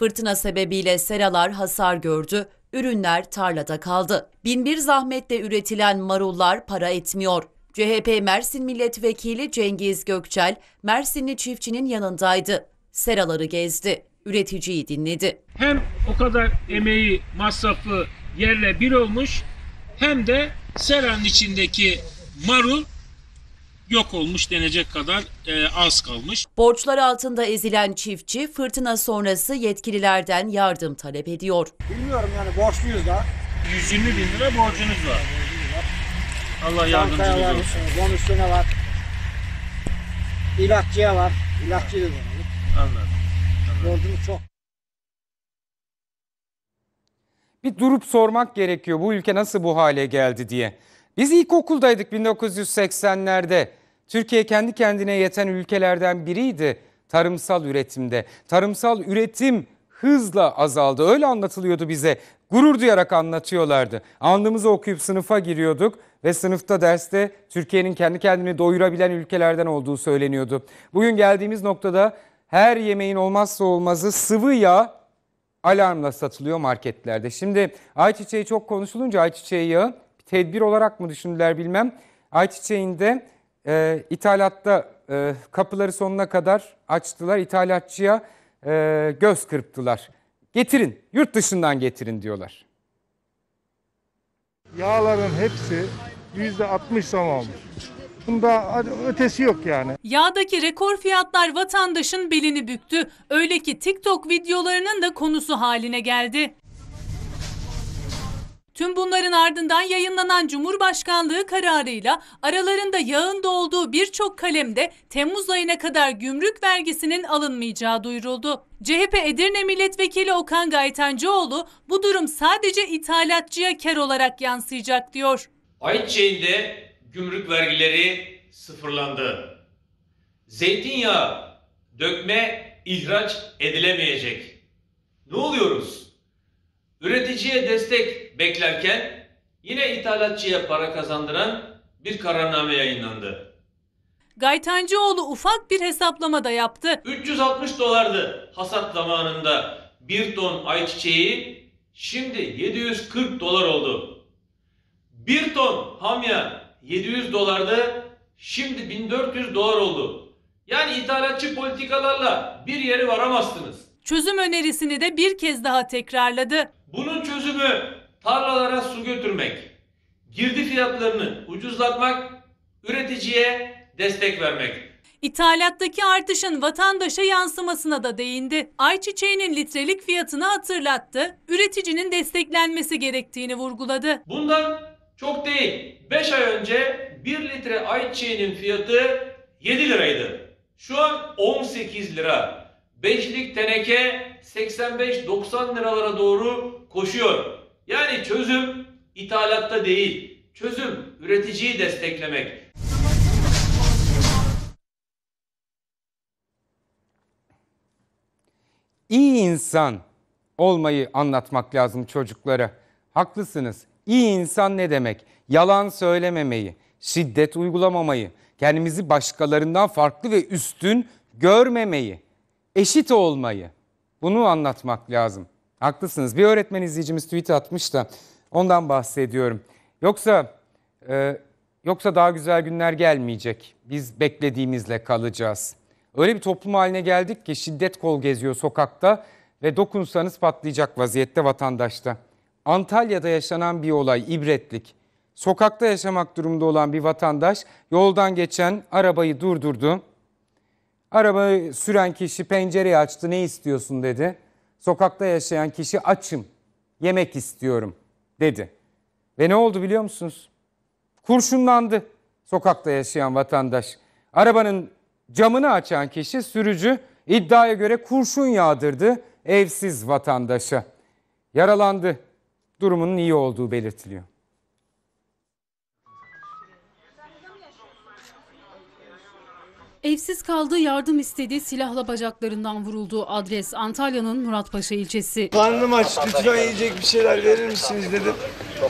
Fırtına sebebiyle seralar hasar gördü, ürünler tarlada kaldı. Binbir zahmetle üretilen marullar para etmiyor. CHP Mersin Milletvekili Cengiz Gökçel, Mersinli çiftçinin yanındaydı. Seraları gezdi, üreticiyi dinledi. Hem o kadar emeği, masrafı yerle bir olmuş hem de seranın içindeki marul yok olmuş denecek kadar e, az kalmış. Borçlar altında ezilen çiftçi fırtına sonrası yetkililerden yardım talep ediyor. Bilmiyorum yani borçluyuz da. 120 bin lira borcunuz var. Allah yardımcınız Bankaya var, olsun. E, var. İlaççıya var. İlaççı da var. Anladım. Borcumuz çok. Bir durup sormak gerekiyor bu ülke nasıl bu hale geldi diye. Biz ilkokuldaydık 1980'lerde. Türkiye kendi kendine yeten ülkelerden biriydi tarımsal üretimde. Tarımsal üretim hızla azaldı. Öyle anlatılıyordu bize. Gurur duyarak anlatıyorlardı. Alnımızı okuyup sınıfa giriyorduk ve sınıfta derste Türkiye'nin kendi kendini doyurabilen ülkelerden olduğu söyleniyordu. Bugün geldiğimiz noktada her yemeğin olmazsa olmazı sıvı yağ alarmla satılıyor marketlerde. Şimdi ayçiçeği çok konuşulunca ayçiçeği yağı tedbir olarak mı düşündüler bilmem. Ayçiçeğinde e, ithalatta e, kapıları sonuna kadar açtılar. İthalatçıya e, göz kırptılar. Getirin, yurt dışından getirin diyorlar. Yağların hepsi %60 zam almış. Bunda ötesi yok yani. Yağdaki rekor fiyatlar vatandaşın belini büktü. Öyle ki TikTok videolarının da konusu haline geldi. Tüm bunların ardından yayınlanan Cumhurbaşkanlığı kararıyla aralarında yağın da olduğu birçok kalemde Temmuz ayına kadar gümrük vergisinin alınmayacağı duyuruldu. CHP Edirne Milletvekili Okan Gaytancıoğlu bu durum sadece ithalatçıya kar olarak yansıyacak diyor. Ayçiçeğinde gümrük vergileri sıfırlandı. Zeytinyağı dökme ihraç edilemeyecek. Ne oluyoruz? Üreticiye destek beklerken yine ithalatçıya para kazandıran bir kararname yayınlandı. Gaytancıoğlu ufak bir hesaplama da yaptı. 360 dolardı hasat zamanında bir ton ayçiçeği şimdi 740 dolar oldu. Bir ton hamya 700 dolardı şimdi 1400 dolar oldu. Yani ithalatçı politikalarla bir yere varamazsınız. Çözüm önerisini de bir kez daha tekrarladı. Bunun çözümü tarlalara su götürmek, girdi fiyatlarını ucuzlatmak, üreticiye destek vermek. İthalattaki artışın vatandaşa yansımasına da değindi. Ayçiçeğinin litrelik fiyatını hatırlattı, üreticinin desteklenmesi gerektiğini vurguladı. Bundan çok değil, 5 ay önce 1 litre ayçiçeğinin fiyatı 7 liraydı. Şu an 18 lira. Beşlik teneke 85-90 liralara doğru koşuyor. Yani çözüm ithalatta değil, çözüm üreticiyi desteklemek. İyi insan olmayı anlatmak lazım çocuklara. Haklısınız. İyi insan ne demek? Yalan söylememeyi, şiddet uygulamamayı, kendimizi başkalarından farklı ve üstün görmemeyi, eşit olmayı. Bunu anlatmak lazım. Haklısınız. Bir öğretmen izleyicimiz tweet atmış da ondan bahsediyorum. Yoksa e, yoksa daha güzel günler gelmeyecek. Biz beklediğimizle kalacağız. Öyle bir toplum haline geldik ki şiddet kol geziyor sokakta ve dokunsanız patlayacak vaziyette vatandaşta. Antalya'da yaşanan bir olay ibretlik. Sokakta yaşamak durumunda olan bir vatandaş yoldan geçen arabayı durdurdu. Arabayı süren kişi pencereyi açtı ne istiyorsun dedi. Sokakta yaşayan kişi açım, yemek istiyorum dedi. Ve ne oldu biliyor musunuz? Kurşunlandı sokakta yaşayan vatandaş. Arabanın camını açan kişi sürücü iddiaya göre kurşun yağdırdı evsiz vatandaşa. Yaralandı. Durumunun iyi olduğu belirtiliyor. Evsiz kaldı, yardım istedi, silahla bacaklarından vurulduğu adres Antalya'nın Muratpaşa ilçesi. Karnım aç lütfen yiyecek bir şeyler verir misiniz dedim.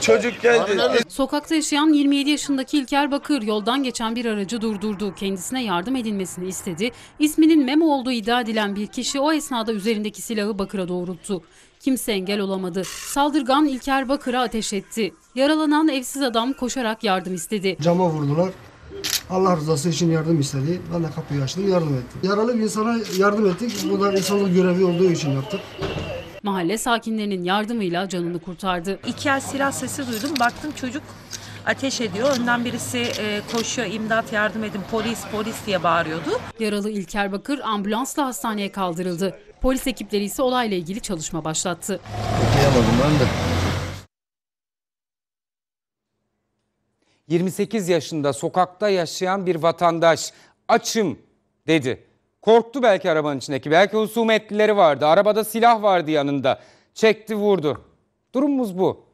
Çocuk geldi. Sokakta yaşayan 27 yaşındaki İlker Bakır yoldan geçen bir aracı durdurdu. Kendisine yardım edilmesini istedi. İsminin Memo olduğu iddia edilen bir kişi o esnada üzerindeki silahı Bakır'a doğrulttu. Kimse engel olamadı. Saldırgan İlker Bakır'a ateş etti. Yaralanan evsiz adam koşarak yardım istedi. Cama vurdular. Allah rızası için yardım istedi. Ben de kapıyı açtım, yardım ettim. Yaralı bir insana yardım ettik. Bu da insanlık görevi olduğu için yaptık. Mahalle sakinlerinin yardımıyla canını kurtardı. İki el silah sesi duydum. Baktım çocuk ateş ediyor. Önden birisi e, koşuyor imdat yardım edin polis polis diye bağırıyordu. Yaralı İlker Bakır ambulansla hastaneye kaldırıldı. Polis ekipleri ise olayla ilgili çalışma başlattı. Okuyamadım ben de. 28 yaşında sokakta yaşayan bir vatandaş açım dedi. Korktu belki arabanın içindeki. Belki husumetlileri vardı. Arabada silah vardı yanında. Çekti vurdu. Durumumuz bu.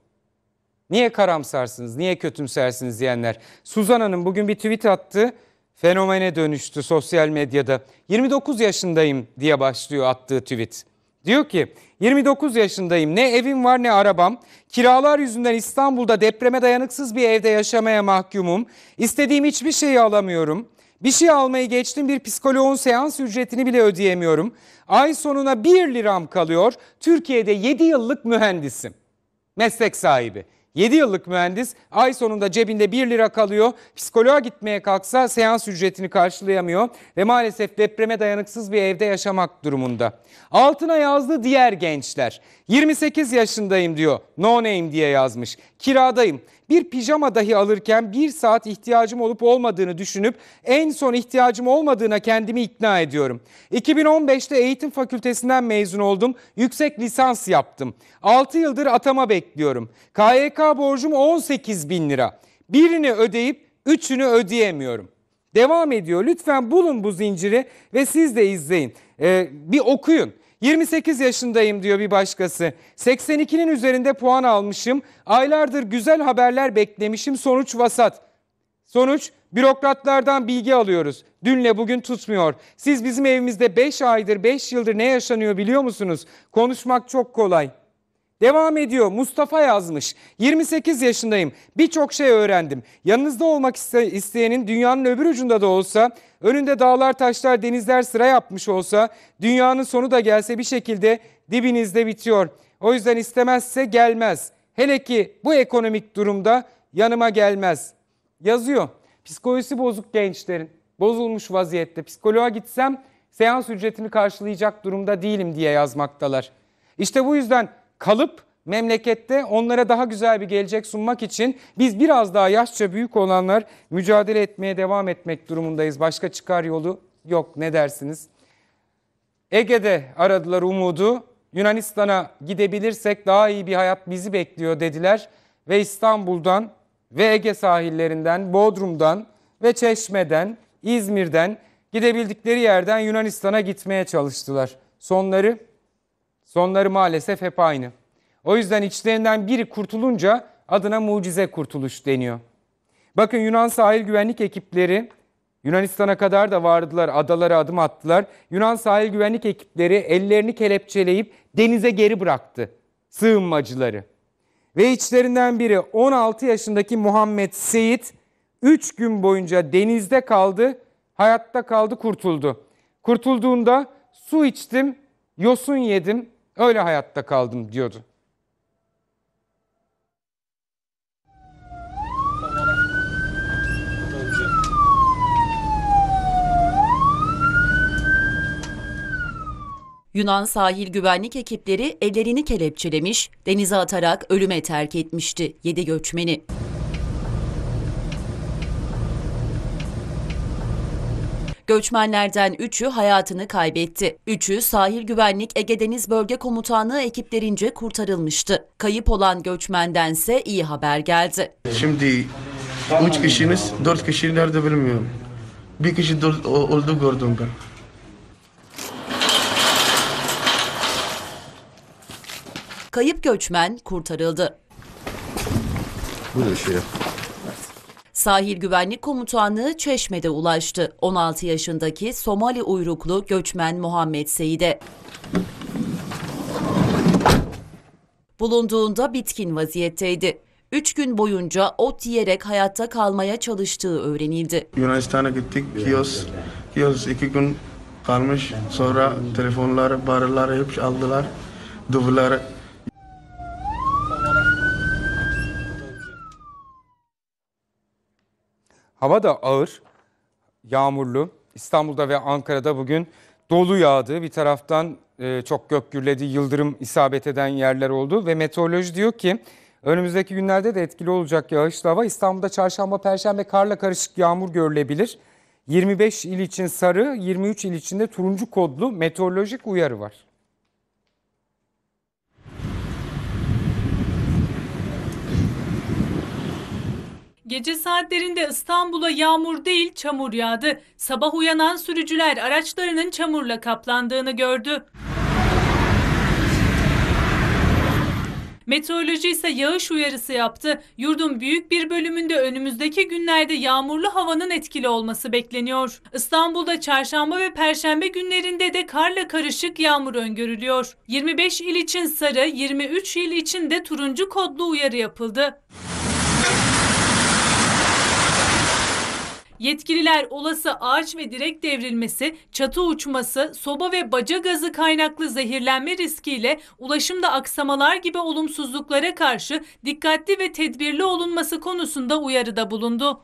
Niye karamsarsınız, niye kötümsersiniz diyenler. Suzan Hanım bugün bir tweet attı. Fenomene dönüştü sosyal medyada. 29 yaşındayım diye başlıyor attığı tweet. Diyor ki 29 yaşındayım. Ne evim var ne arabam. Kiralar yüzünden İstanbul'da depreme dayanıksız bir evde yaşamaya mahkumum. İstediğim hiçbir şeyi alamıyorum. Bir şey almayı geçtim bir psikoloğun seans ücretini bile ödeyemiyorum. Ay sonuna 1 liram kalıyor. Türkiye'de 7 yıllık mühendisim. Meslek sahibi. 7 yıllık mühendis ay sonunda cebinde 1 lira kalıyor. Psikoloğa gitmeye kalksa seans ücretini karşılayamıyor ve maalesef depreme dayanıksız bir evde yaşamak durumunda. Altına yazdı diğer gençler. 28 yaşındayım diyor. No name diye yazmış. Kiradayım. Bir pijama dahi alırken bir saat ihtiyacım olup olmadığını düşünüp en son ihtiyacım olmadığına kendimi ikna ediyorum. 2015'te eğitim fakültesinden mezun oldum. Yüksek lisans yaptım. 6 yıldır atama bekliyorum. KYK borcum 18 bin lira. Birini ödeyip üçünü ödeyemiyorum. Devam ediyor. Lütfen bulun bu zinciri ve siz de izleyin. Ee, bir okuyun. 28 yaşındayım diyor bir başkası. 82'nin üzerinde puan almışım. Aylardır güzel haberler beklemişim. Sonuç vasat. Sonuç bürokratlardan bilgi alıyoruz. Dünle bugün tutmuyor. Siz bizim evimizde 5 aydır 5 yıldır ne yaşanıyor biliyor musunuz? Konuşmak çok kolay. Devam ediyor. Mustafa yazmış. 28 yaşındayım. Birçok şey öğrendim. Yanınızda olmak iste isteyenin dünyanın öbür ucunda da olsa, önünde dağlar, taşlar, denizler sıra yapmış olsa, dünyanın sonu da gelse bir şekilde dibinizde bitiyor. O yüzden istemezse gelmez. Hele ki bu ekonomik durumda yanıma gelmez. Yazıyor. Psikolojisi bozuk gençlerin. Bozulmuş vaziyette. Psikoloğa gitsem seans ücretini karşılayacak durumda değilim diye yazmaktalar. İşte bu yüzden kalıp memlekette onlara daha güzel bir gelecek sunmak için biz biraz daha yaşça büyük olanlar mücadele etmeye devam etmek durumundayız. Başka çıkar yolu yok ne dersiniz? Ege'de aradılar umudu. Yunanistan'a gidebilirsek daha iyi bir hayat bizi bekliyor dediler ve İstanbul'dan ve Ege sahillerinden, Bodrum'dan ve Çeşme'den, İzmir'den gidebildikleri yerden Yunanistan'a gitmeye çalıştılar. Sonları Sonları maalesef hep aynı. O yüzden içlerinden biri kurtulunca adına mucize kurtuluş deniyor. Bakın Yunan sahil güvenlik ekipleri Yunanistan'a kadar da vardılar, adalara adım attılar. Yunan sahil güvenlik ekipleri ellerini kelepçeleyip denize geri bıraktı sığınmacıları. Ve içlerinden biri 16 yaşındaki Muhammed Seyit 3 gün boyunca denizde kaldı, hayatta kaldı, kurtuldu. Kurtulduğunda su içtim, yosun yedim, Öyle hayatta kaldım diyordu. Yunan sahil güvenlik ekipleri ellerini kelepçelemiş, denize atarak ölüme terk etmişti 7 göçmeni. Göçmenlerden 3'ü hayatını kaybetti. 3'ü Sahil Güvenlik Ege Deniz Bölge Komutanlığı ekiplerince kurtarılmıştı. Kayıp olan göçmendense iyi haber geldi. Şimdi 3 kişiniz, 4 kişi nerede bilmiyorum. Bir kişi dört, oldu gördüm ben. Kayıp göçmen kurtarıldı. Bu da Sahil Güvenlik Komutanlığı Çeşme'de ulaştı. 16 yaşındaki Somali uyruklu göçmen Muhammed Seyide. Bulunduğunda bitkin vaziyetteydi. Üç gün boyunca ot yiyerek hayatta kalmaya çalıştığı öğrenildi. Yunanistan'a gittik, Kios, Kios iki gün kalmış. Sonra telefonları, barıları hepsi aldılar. Duvarları Hava da ağır, yağmurlu. İstanbul'da ve Ankara'da bugün dolu yağdı. Bir taraftan e, çok gök gürledi, yıldırım isabet eden yerler oldu. Ve meteoroloji diyor ki önümüzdeki günlerde de etkili olacak yağışlı hava. İstanbul'da çarşamba, perşembe karla karışık yağmur görülebilir. 25 il için sarı, 23 il için de turuncu kodlu meteorolojik uyarı var. Gece saatlerinde İstanbul'a yağmur değil çamur yağdı. Sabah uyanan sürücüler araçlarının çamurla kaplandığını gördü. Meteoroloji ise yağış uyarısı yaptı. Yurdun büyük bir bölümünde önümüzdeki günlerde yağmurlu havanın etkili olması bekleniyor. İstanbul'da çarşamba ve perşembe günlerinde de karla karışık yağmur öngörülüyor. 25 il için sarı, 23 il için de turuncu kodlu uyarı yapıldı. Yetkililer olası ağaç ve direk devrilmesi, çatı uçması, soba ve baca gazı kaynaklı zehirlenme riskiyle ulaşımda aksamalar gibi olumsuzluklara karşı dikkatli ve tedbirli olunması konusunda uyarıda bulundu.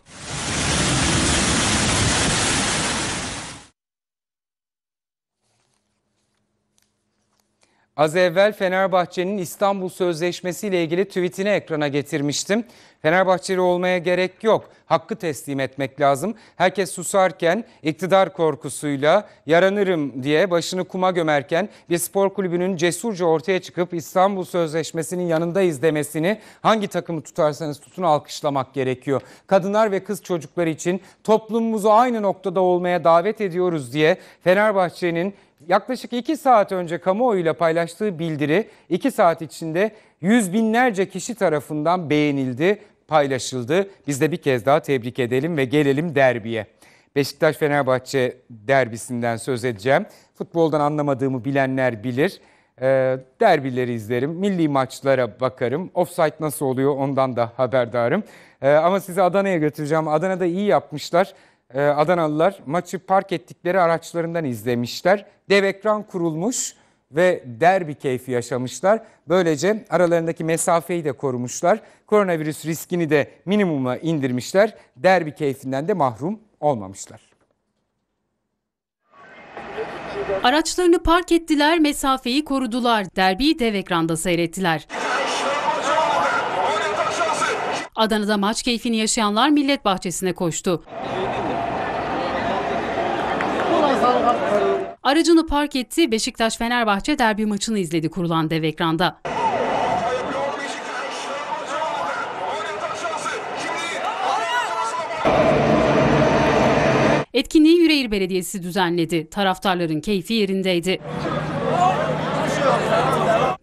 Az evvel Fenerbahçe'nin İstanbul Sözleşmesi ile ilgili tweetini ekrana getirmiştim. Fenerbahçeli olmaya gerek yok. Hakkı teslim etmek lazım. Herkes susarken iktidar korkusuyla yaranırım diye başını kuma gömerken bir spor kulübünün cesurca ortaya çıkıp İstanbul Sözleşmesi'nin yanındayız demesini hangi takımı tutarsanız tutun alkışlamak gerekiyor. Kadınlar ve kız çocukları için toplumumuzu aynı noktada olmaya davet ediyoruz diye Fenerbahçe'nin yaklaşık 2 saat önce kamuoyuyla paylaştığı bildiri 2 saat içinde yüz binlerce kişi tarafından beğenildi, paylaşıldı. Biz de bir kez daha tebrik edelim ve gelelim derbiye. Beşiktaş-Fenerbahçe derbisinden söz edeceğim. Futboldan anlamadığımı bilenler bilir. E, derbileri izlerim, milli maçlara bakarım. Offside nasıl oluyor ondan da haberdarım. E, ama sizi Adana'ya götüreceğim. Adana'da iyi yapmışlar e, Adanalılar maçı park ettikleri araçlarından izlemişler. Dev ekran kurulmuş ve derbi keyfi yaşamışlar. Böylece aralarındaki mesafeyi de korumuşlar. Koronavirüs riskini de minimuma indirmişler. Derbi keyfinden de mahrum olmamışlar. Araçlarını park ettiler, mesafeyi korudular. Derbiyi dev ekranda seyrettiler. Adana'da maç keyfini yaşayanlar millet bahçesine koştu. Aracını park etti, Beşiktaş-Fenerbahçe derbi maçını izledi kurulan dev ekranda. Etkinliği Yüreğir Belediyesi düzenledi. Taraftarların keyfi yerindeydi.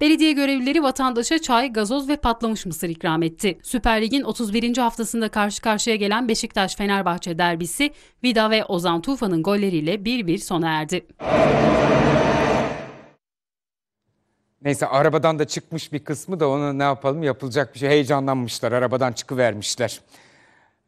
Belediye görevlileri vatandaşa çay, gazoz ve patlamış mısır ikram etti. Süper Lig'in 31. haftasında karşı karşıya gelen Beşiktaş-Fenerbahçe derbisi Vida ve Ozan Tufan'ın golleriyle 1-1 sona erdi. Neyse arabadan da çıkmış bir kısmı da ona ne yapalım yapılacak bir şey. Heyecanlanmışlar arabadan çıkıvermişler.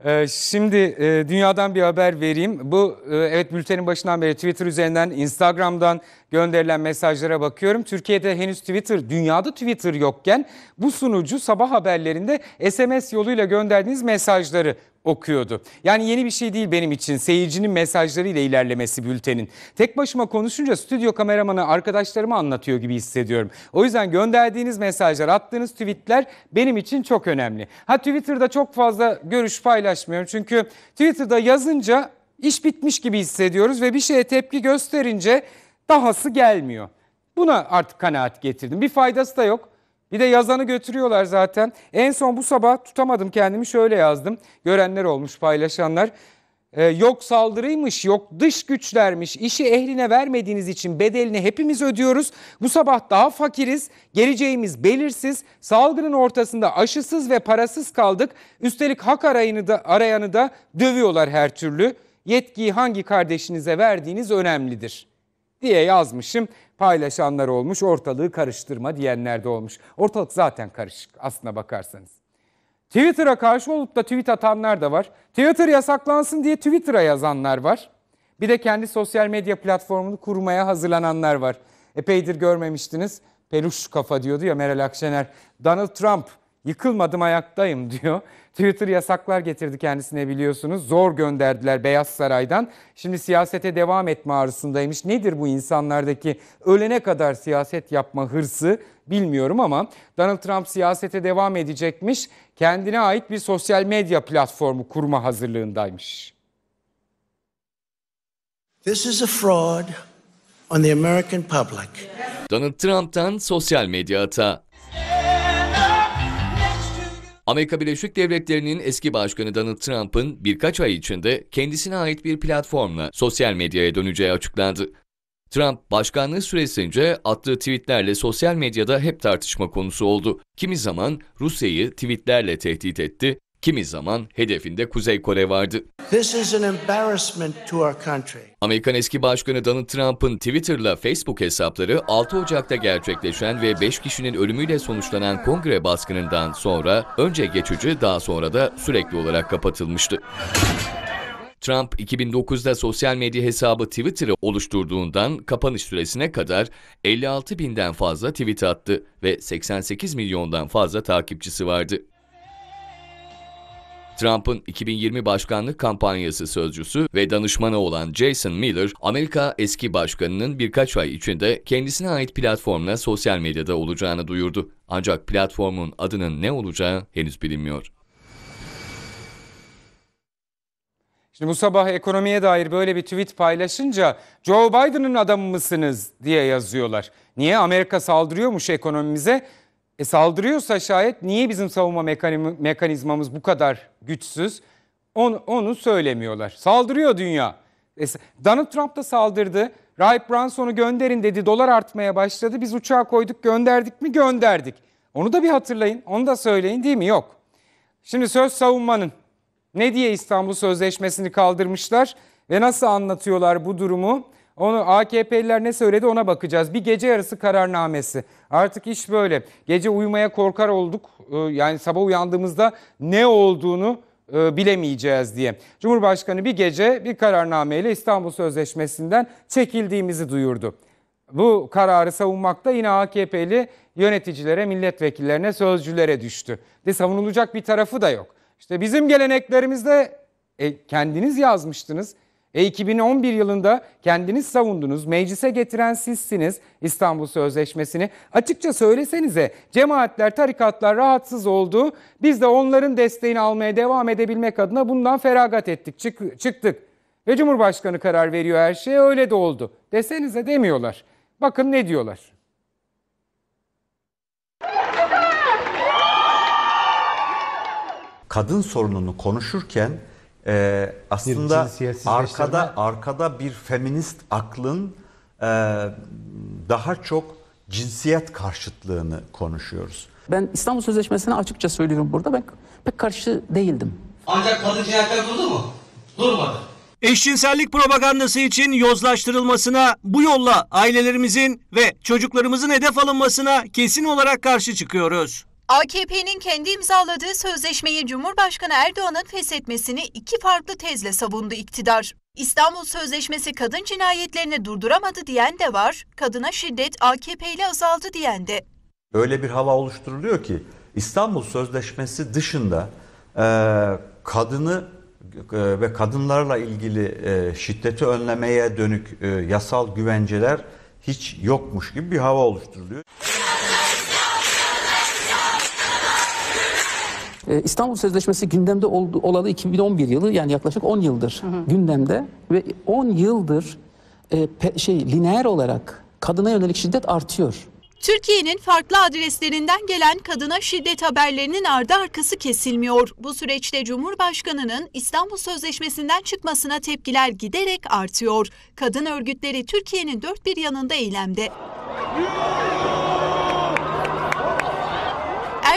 Ee, şimdi e, dünyadan bir haber vereyim. Bu e, evet bültenin başından beri Twitter üzerinden, Instagram'dan gönderilen mesajlara bakıyorum. Türkiye'de henüz Twitter, dünyada Twitter yokken bu sunucu sabah haberlerinde SMS yoluyla gönderdiğiniz mesajları okuyordu. Yani yeni bir şey değil benim için. Seyircinin mesajlarıyla ilerlemesi bültenin. Tek başıma konuşunca stüdyo kameramanı arkadaşlarıma anlatıyor gibi hissediyorum. O yüzden gönderdiğiniz mesajlar, attığınız tweetler benim için çok önemli. Ha Twitter'da çok fazla görüş paylaşmıyorum. Çünkü Twitter'da yazınca iş bitmiş gibi hissediyoruz ve bir şeye tepki gösterince Dahası gelmiyor. Buna artık kanaat getirdim. Bir faydası da yok. Bir de yazanı götürüyorlar zaten. En son bu sabah tutamadım kendimi şöyle yazdım. Görenler olmuş paylaşanlar. Ee, yok saldırıymış, yok dış güçlermiş, İşi ehline vermediğiniz için bedelini hepimiz ödüyoruz. Bu sabah daha fakiriz, geleceğimiz belirsiz, salgının ortasında aşısız ve parasız kaldık. Üstelik hak arayını da, arayanı da dövüyorlar her türlü. Yetkiyi hangi kardeşinize verdiğiniz önemlidir.'' diye yazmışım. Paylaşanlar olmuş, ortalığı karıştırma diyenler de olmuş. Ortalık zaten karışık aslına bakarsanız. Twitter'a karşı olup da tweet atanlar da var. Twitter yasaklansın diye Twitter'a yazanlar var. Bir de kendi sosyal medya platformunu kurmaya hazırlananlar var. Epeydir görmemiştiniz. Peluş kafa diyordu ya Meral Akşener. Donald Trump yıkılmadım ayaktayım diyor. Twitter yasaklar getirdi kendisine biliyorsunuz. Zor gönderdiler Beyaz Saray'dan. Şimdi siyasete devam etme arzusundaymış. Nedir bu insanlardaki ölene kadar siyaset yapma hırsı? bilmiyorum ama Donald Trump siyasete devam edecekmiş. Kendine ait bir sosyal medya platformu kurma hazırlığındaymış. This is a fraud on the American public. Donald Trump'tan sosyal medya ata. Amerika Birleşik Devletleri'nin eski başkanı Donald Trump'ın birkaç ay içinde kendisine ait bir platformla sosyal medyaya döneceği açıklandı. Trump başkanlığı süresince attığı tweetlerle sosyal medyada hep tartışma konusu oldu. Kimi zaman Rusya'yı tweetlerle tehdit etti, kimi zaman hedefinde Kuzey Kore vardı. This is an embarrassment to our country. Amerikan eski başkanı Donald Trump'ın Twitter'la Facebook hesapları 6 Ocak'ta gerçekleşen ve 5 kişinin ölümüyle sonuçlanan kongre baskınından sonra önce geçici daha sonra da sürekli olarak kapatılmıştı. Trump 2009'da sosyal medya hesabı Twitter'ı oluşturduğundan kapanış süresine kadar 56 binden fazla tweet attı ve 88 milyondan fazla takipçisi vardı. Trump'ın 2020 başkanlık kampanyası sözcüsü ve danışmanı olan Jason Miller, Amerika eski başkanının birkaç ay içinde kendisine ait platformla sosyal medyada olacağını duyurdu. Ancak platformun adının ne olacağı henüz bilinmiyor. Şimdi bu sabah ekonomiye dair böyle bir tweet paylaşınca Joe Biden'ın adamı mısınız diye yazıyorlar. Niye Amerika saldırıyormuş ekonomimize? E saldırıyorsa şayet niye bizim savunma mekanizmamız bu kadar güçsüz? Onu, onu söylemiyorlar. Saldırıyor dünya. E, Donald Trump da saldırdı. Rahip Branson'u gönderin dedi. Dolar artmaya başladı. Biz uçağa koyduk gönderdik mi gönderdik. Onu da bir hatırlayın. Onu da söyleyin değil mi? Yok. Şimdi söz savunmanın. Ne diye İstanbul Sözleşmesi'ni kaldırmışlar ve nasıl anlatıyorlar bu durumu? Onu AKP'liler ne söyledi ona bakacağız. Bir gece yarısı kararnamesi. Artık iş böyle. Gece uyumaya korkar olduk. Ee, yani sabah uyandığımızda ne olduğunu e, bilemeyeceğiz diye. Cumhurbaşkanı bir gece bir kararnameyle İstanbul Sözleşmesi'nden çekildiğimizi duyurdu. Bu kararı savunmakta yine AKP'li yöneticilere, milletvekillerine, sözcülere düştü. De savunulacak bir tarafı da yok. İşte bizim geleneklerimizde e, kendiniz yazmıştınız. E 2011 yılında kendiniz savundunuz, meclise getiren sizsiniz İstanbul Sözleşmesi'ni. Açıkça söylesenize cemaatler, tarikatlar rahatsız oldu. Biz de onların desteğini almaya devam edebilmek adına bundan feragat ettik, çık, çıktık. Ve Cumhurbaşkanı karar veriyor her şey öyle de oldu. Desenize demiyorlar. Bakın ne diyorlar. Kadın sorununu konuşurken e, aslında arkada arkada bir feminist aklın e, daha çok cinsiyet karşıtlığını konuşuyoruz. Ben İstanbul Sözleşmesi'ne açıkça söylüyorum burada ben pek karşı değildim. Ancak kadın cinayetler durdu mu? Durmadı. Eşcinsellik propagandası için yozlaştırılmasına, bu yolla ailelerimizin ve çocuklarımızın hedef alınmasına kesin olarak karşı çıkıyoruz. AKP'nin kendi imzaladığı sözleşmeyi Cumhurbaşkanı Erdoğan'ın feshetmesini iki farklı tezle savundu iktidar. İstanbul Sözleşmesi kadın cinayetlerini durduramadı diyen de var, kadına şiddet AKP ile azaldı diyen de. Öyle bir hava oluşturuluyor ki İstanbul Sözleşmesi dışında e, kadını e, ve kadınlarla ilgili e, şiddeti önlemeye dönük e, yasal güvenceler hiç yokmuş gibi bir hava oluşturuluyor. E, İstanbul Sözleşmesi gündemde ol, olalı 2011 yılı yani yaklaşık 10 yıldır hı hı. gündemde ve 10 yıldır e, şey lineer olarak kadına yönelik şiddet artıyor. Türkiye'nin farklı adreslerinden gelen kadına şiddet haberlerinin ardı arkası kesilmiyor. Bu süreçte Cumhurbaşkanı'nın İstanbul Sözleşmesi'nden çıkmasına tepkiler giderek artıyor. Kadın örgütleri Türkiye'nin dört bir yanında eylemde.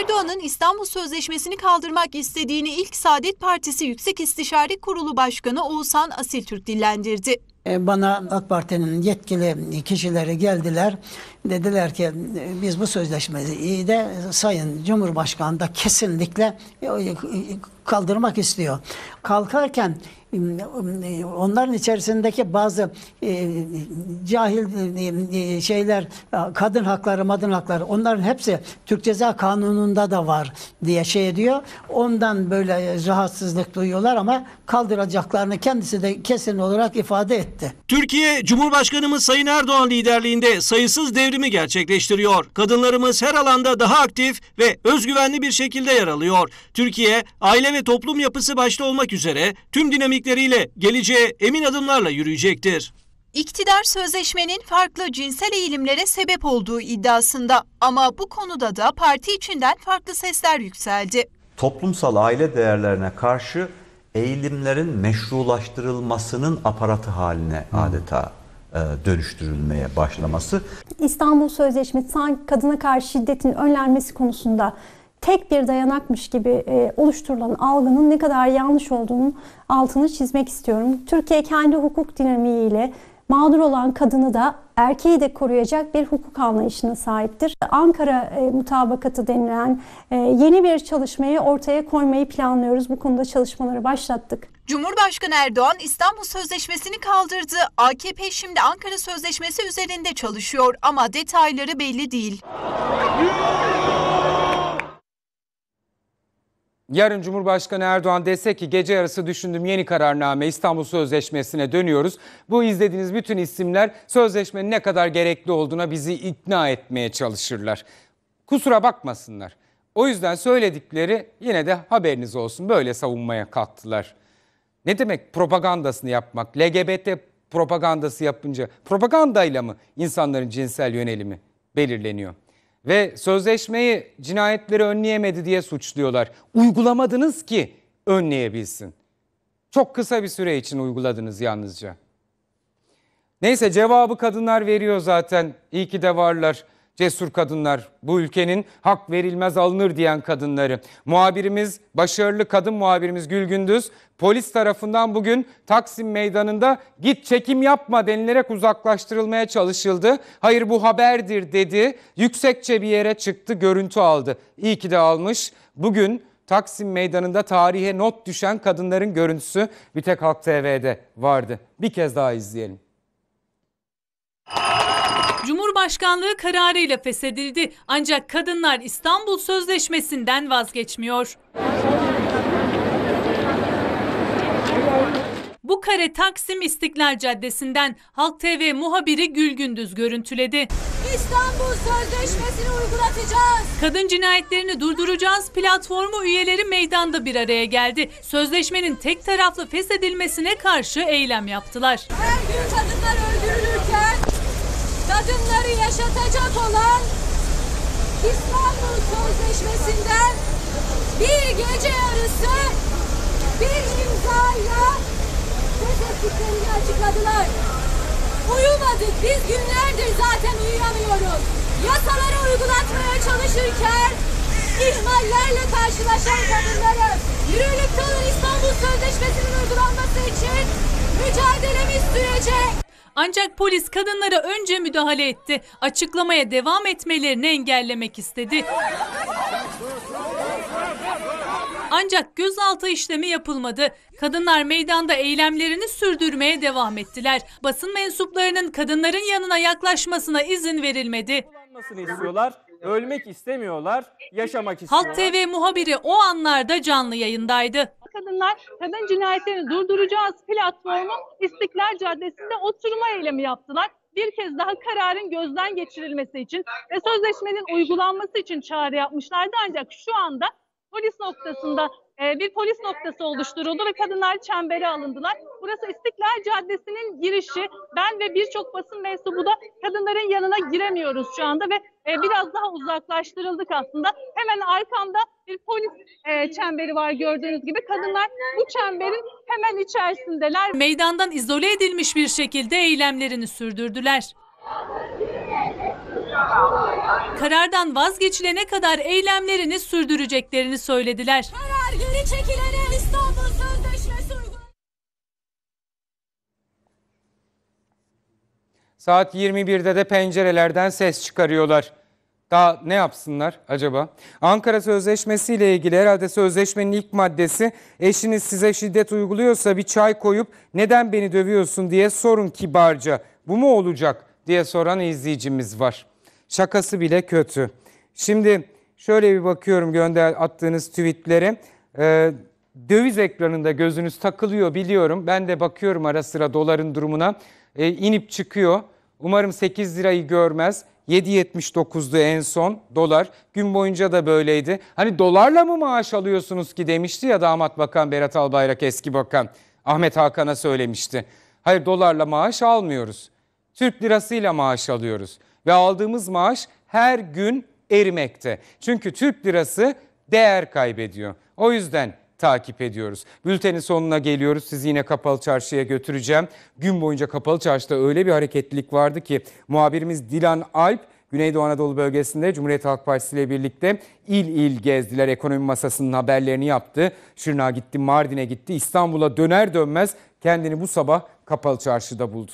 Erdoğan'ın İstanbul Sözleşmesi'ni kaldırmak istediğini ilk Saadet Partisi Yüksek İstişare Kurulu Başkanı Oğuzhan Asiltürk dillendirdi. E, bana AK Parti'nin yetkili kişileri geldiler. Dediler ki e, biz bu sözleşmeyi de Sayın Cumhurbaşkanı da kesinlikle e, kaldırmak istiyor. Kalkarken onların içerisindeki bazı e, cahil e, şeyler kadın hakları madın hakları onların hepsi Türk Ceza Kanunu'nda da var diye şey diyor. Ondan böyle rahatsızlık duyuyorlar ama kaldıracaklarını kendisi de kesin olarak ifade etti. Türkiye Cumhurbaşkanımız Sayın Erdoğan liderliğinde sayısız devrimi gerçekleştiriyor. Kadınlarımız her alanda daha aktif ve özgüvenli bir şekilde yer alıyor. Türkiye aile ve toplum yapısı başta olmak üzere tüm dinamik nitelikleriyle geleceğe emin adımlarla yürüyecektir. İktidar sözleşmenin farklı cinsel eğilimlere sebep olduğu iddiasında ama bu konuda da parti içinden farklı sesler yükseldi. Toplumsal aile değerlerine karşı eğilimlerin meşrulaştırılmasının aparatı haline hmm. adeta e, dönüştürülmeye başlaması. İstanbul Sözleşmesi sanki kadına karşı şiddetin önlenmesi konusunda tek bir dayanakmış gibi e, oluşturulan algının ne kadar yanlış olduğunu altını çizmek istiyorum. Türkiye kendi hukuk dinamiğiyle mağdur olan kadını da erkeği de koruyacak bir hukuk anlayışına sahiptir. Ankara e, mutabakatı denilen e, yeni bir çalışmayı ortaya koymayı planlıyoruz. Bu konuda çalışmaları başlattık. Cumhurbaşkanı Erdoğan İstanbul Sözleşmesi'ni kaldırdı. AKP şimdi Ankara Sözleşmesi üzerinde çalışıyor ama detayları belli değil. Yarın Cumhurbaşkanı Erdoğan dese ki gece yarısı düşündüm yeni kararname İstanbul Sözleşmesi'ne dönüyoruz. Bu izlediğiniz bütün isimler sözleşmenin ne kadar gerekli olduğuna bizi ikna etmeye çalışırlar. Kusura bakmasınlar. O yüzden söyledikleri yine de haberiniz olsun böyle savunmaya kalktılar. Ne demek propagandasını yapmak? LGBT propagandası yapınca propagandayla mı insanların cinsel yönelimi belirleniyor? Ve sözleşmeyi cinayetleri önleyemedi diye suçluyorlar. Uygulamadınız ki önleyebilsin. Çok kısa bir süre için uyguladınız yalnızca. Neyse cevabı kadınlar veriyor zaten. İyi ki de varlar. Cesur kadınlar, bu ülkenin hak verilmez alınır diyen kadınları. Muhabirimiz, başarılı kadın muhabirimiz Gül Gündüz, polis tarafından bugün Taksim Meydanı'nda git çekim yapma denilerek uzaklaştırılmaya çalışıldı. Hayır bu haberdir dedi. Yüksekçe bir yere çıktı, görüntü aldı. İyi ki de almış. Bugün Taksim Meydanı'nda tarihe not düşen kadınların görüntüsü bir tek Halk TV'de vardı. Bir kez daha izleyelim. Cumhurbaşkanlığı kararıyla feshedildi. Ancak kadınlar İstanbul Sözleşmesi'nden vazgeçmiyor. Bu kare Taksim İstiklal Caddesi'nden Halk TV muhabiri Gül Gündüz görüntüledi. İstanbul Sözleşmesi'ni uygulatacağız. Kadın cinayetlerini durduracağız platformu üyeleri meydanda bir araya geldi. Sözleşmenin tek taraflı feshedilmesine karşı eylem yaptılar. Her gün kadınlar öldürülüyor kadınları yaşatacak olan İstanbul Sözleşmesi'nden bir gece yarısı bir imzayla söz ettiklerini açıkladılar. Uyumadık. Biz günlerdir zaten uyuyamıyoruz. Yasaları uygulatmaya çalışırken ihmallerle karşılaşan kadınları yürürlükte olan İstanbul Sözleşmesi'nin uygulanması için mücadelemiz sürecek. Ancak polis kadınlara önce müdahale etti. Açıklamaya devam etmelerini engellemek istedi. Ancak gözaltı işlemi yapılmadı. Kadınlar meydanda eylemlerini sürdürmeye devam ettiler. Basın mensuplarının kadınların yanına yaklaşmasına izin verilmedi. istiyorlar. Ölmek istemiyorlar, yaşamak istiyorlar. Halk TV muhabiri o anlarda canlı yayındaydı kadınlar kadın cinayetlerini durduracağız platformu İstiklal Caddesi'nde oturma eylemi yaptılar. Bir kez daha kararın gözden geçirilmesi için ve sözleşmenin uygulanması için çağrı yapmışlardı. Ancak şu anda polis noktasında ee, bir polis noktası oluşturuldu ve kadınlar çembere alındılar. Burası İstiklal Caddesi'nin girişi. Ben ve birçok basın mensubu da kadınların yanına giremiyoruz şu anda ve e, biraz daha uzaklaştırıldık aslında. Hemen arkamda bir polis e, çemberi var gördüğünüz gibi. Kadınlar bu çemberin hemen içerisindeler. Meydandan izole edilmiş bir şekilde eylemlerini sürdürdüler. Karardan vazgeçilene kadar eylemlerini sürdüreceklerini söylediler. Karar geri çekilene İstanbul Sözleşmesi Saat 21'de de pencerelerden ses çıkarıyorlar. Daha ne yapsınlar acaba? Ankara Sözleşmesi ile ilgili herhalde sözleşmenin ilk maddesi eşiniz size şiddet uyguluyorsa bir çay koyup neden beni dövüyorsun diye sorun kibarca. Bu mu olacak? diye soran izleyicimiz var. Şakası bile kötü. Şimdi şöyle bir bakıyorum gönder attığınız tweetlere. Ee, döviz ekranında gözünüz takılıyor biliyorum. Ben de bakıyorum ara sıra doların durumuna. Ee, inip çıkıyor. Umarım 8 lirayı görmez. 7.79'du en son dolar. Gün boyunca da böyleydi. Hani dolarla mı maaş alıyorsunuz ki demişti ya damat bakan Berat Albayrak eski bakan. Ahmet Hakan'a söylemişti. Hayır dolarla maaş almıyoruz. Türk lirasıyla maaş alıyoruz ve aldığımız maaş her gün erimekte. Çünkü Türk lirası değer kaybediyor. O yüzden takip ediyoruz. Bültenin sonuna geliyoruz. Sizi yine kapalı çarşıya götüreceğim. Gün boyunca kapalı çarşıda öyle bir hareketlilik vardı ki muhabirimiz Dilan Alp Güneydoğu Anadolu bölgesinde Cumhuriyet Halk Partisi ile birlikte il il gezdiler. Ekonomi masasının haberlerini yaptı. Şırnağa gitti, Mardin'e gitti. İstanbul'a döner dönmez kendini bu sabah kapalı çarşıda buldu.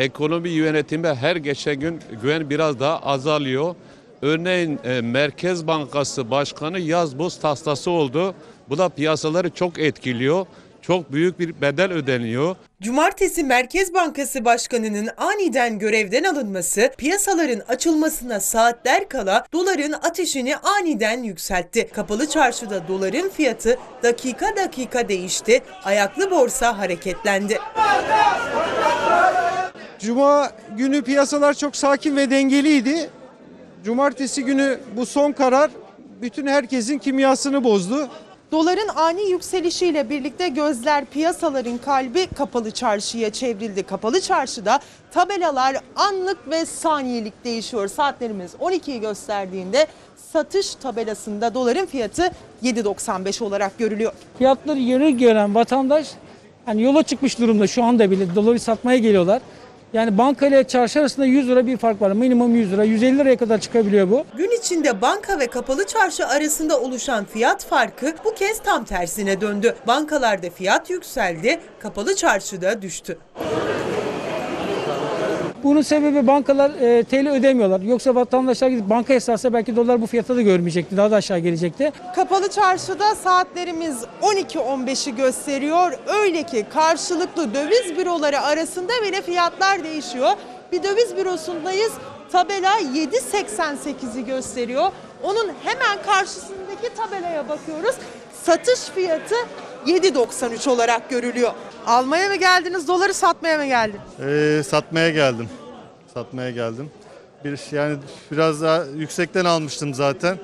ekonomi yönetimi her geçen gün güven biraz daha azalıyor. Örneğin e, Merkez Bankası Başkanı yaz buz taslası oldu. Bu da piyasaları çok etkiliyor çok büyük bir bedel ödeniyor. Cumartesi Merkez Bankası Başkanı'nın aniden görevden alınması piyasaların açılmasına saatler kala doların ateşini aniden yükseltti. Kapalı çarşıda doların fiyatı dakika dakika değişti. Ayaklı borsa hareketlendi. Cuma günü piyasalar çok sakin ve dengeliydi. Cumartesi günü bu son karar bütün herkesin kimyasını bozdu. Doların ani yükselişiyle birlikte gözler piyasaların kalbi kapalı çarşıya çevrildi. Kapalı çarşıda tabelalar anlık ve saniyelik değişiyor. Saatlerimiz 12'yi gösterdiğinde satış tabelasında doların fiyatı 7.95 olarak görülüyor. Fiyatları yarı gören vatandaş yani yola çıkmış durumda şu anda bile doları satmaya geliyorlar. Yani banka ile çarşı arasında 100 lira bir fark var. Minimum 100 lira, 150 liraya kadar çıkabiliyor bu. Gün içinde banka ve kapalı çarşı arasında oluşan fiyat farkı bu kez tam tersine döndü. Bankalarda fiyat yükseldi, kapalı çarşıda düştü. Bunun sebebi bankalar e, TL ödemiyorlar. Yoksa vatandaşlar gidip banka esasında belki dolar bu fiyata da görmeyecekti. Daha da aşağı gelecekti. Kapalı çarşıda saatlerimiz 12-15'i gösteriyor. Öyle ki karşılıklı döviz büroları arasında bile fiyatlar değişiyor. Bir döviz bürosundayız. Tabela 7.88'i gösteriyor. Onun hemen karşısındaki tabelaya bakıyoruz. Satış fiyatı 7.93 olarak görülüyor. Almaya mı geldiniz, doları satmaya mı geldiniz? Ee, satmaya geldim. Satmaya geldim. Bir yani biraz daha yüksekten almıştım zaten.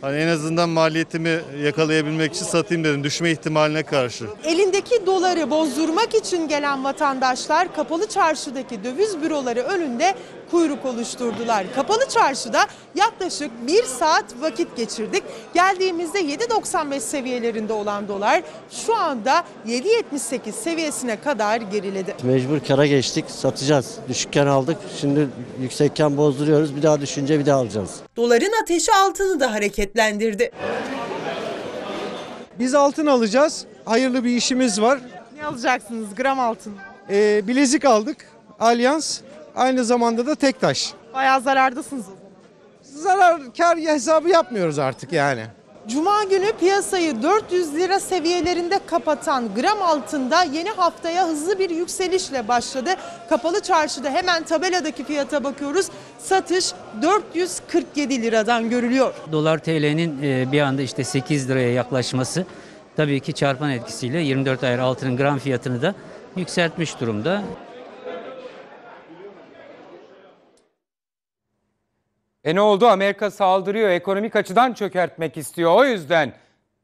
Hani en azından maliyetimi yakalayabilmek için satayım dedim düşme ihtimaline karşı. Elindeki doları bozdurmak için gelen vatandaşlar kapalı çarşıdaki döviz büroları önünde kuyruk oluşturdular. Kapalı çarşıda yaklaşık bir saat vakit geçirdik. Geldiğimizde 7.95 seviyelerinde olan dolar şu anda 7.78 seviyesine kadar geriledi. Mecbur kara geçtik satacağız. Düşükken aldık şimdi yüksekken bozduruyoruz bir daha düşünce bir daha alacağız. Doların ateşi altını da hareketlendirdi. Biz altın alacağız. Hayırlı bir işimiz var. Ne alacaksınız gram altın? Ee, bilezik aldık. Alyans Aynı zamanda da tek taş. Bayağı zarardasınız o zaman. Zarar kar hesabı yapmıyoruz artık yani. Cuma günü piyasayı 400 lira seviyelerinde kapatan gram altında yeni haftaya hızlı bir yükselişle başladı. Kapalı çarşıda hemen tabeladaki fiyata bakıyoruz. Satış 447 liradan görülüyor. Dolar TL'nin e, bir anda işte 8 liraya yaklaşması tabii ki çarpan etkisiyle 24 ayar altının gram fiyatını da yükseltmiş durumda. E ne oldu? Amerika saldırıyor, ekonomik açıdan çökertmek istiyor. O yüzden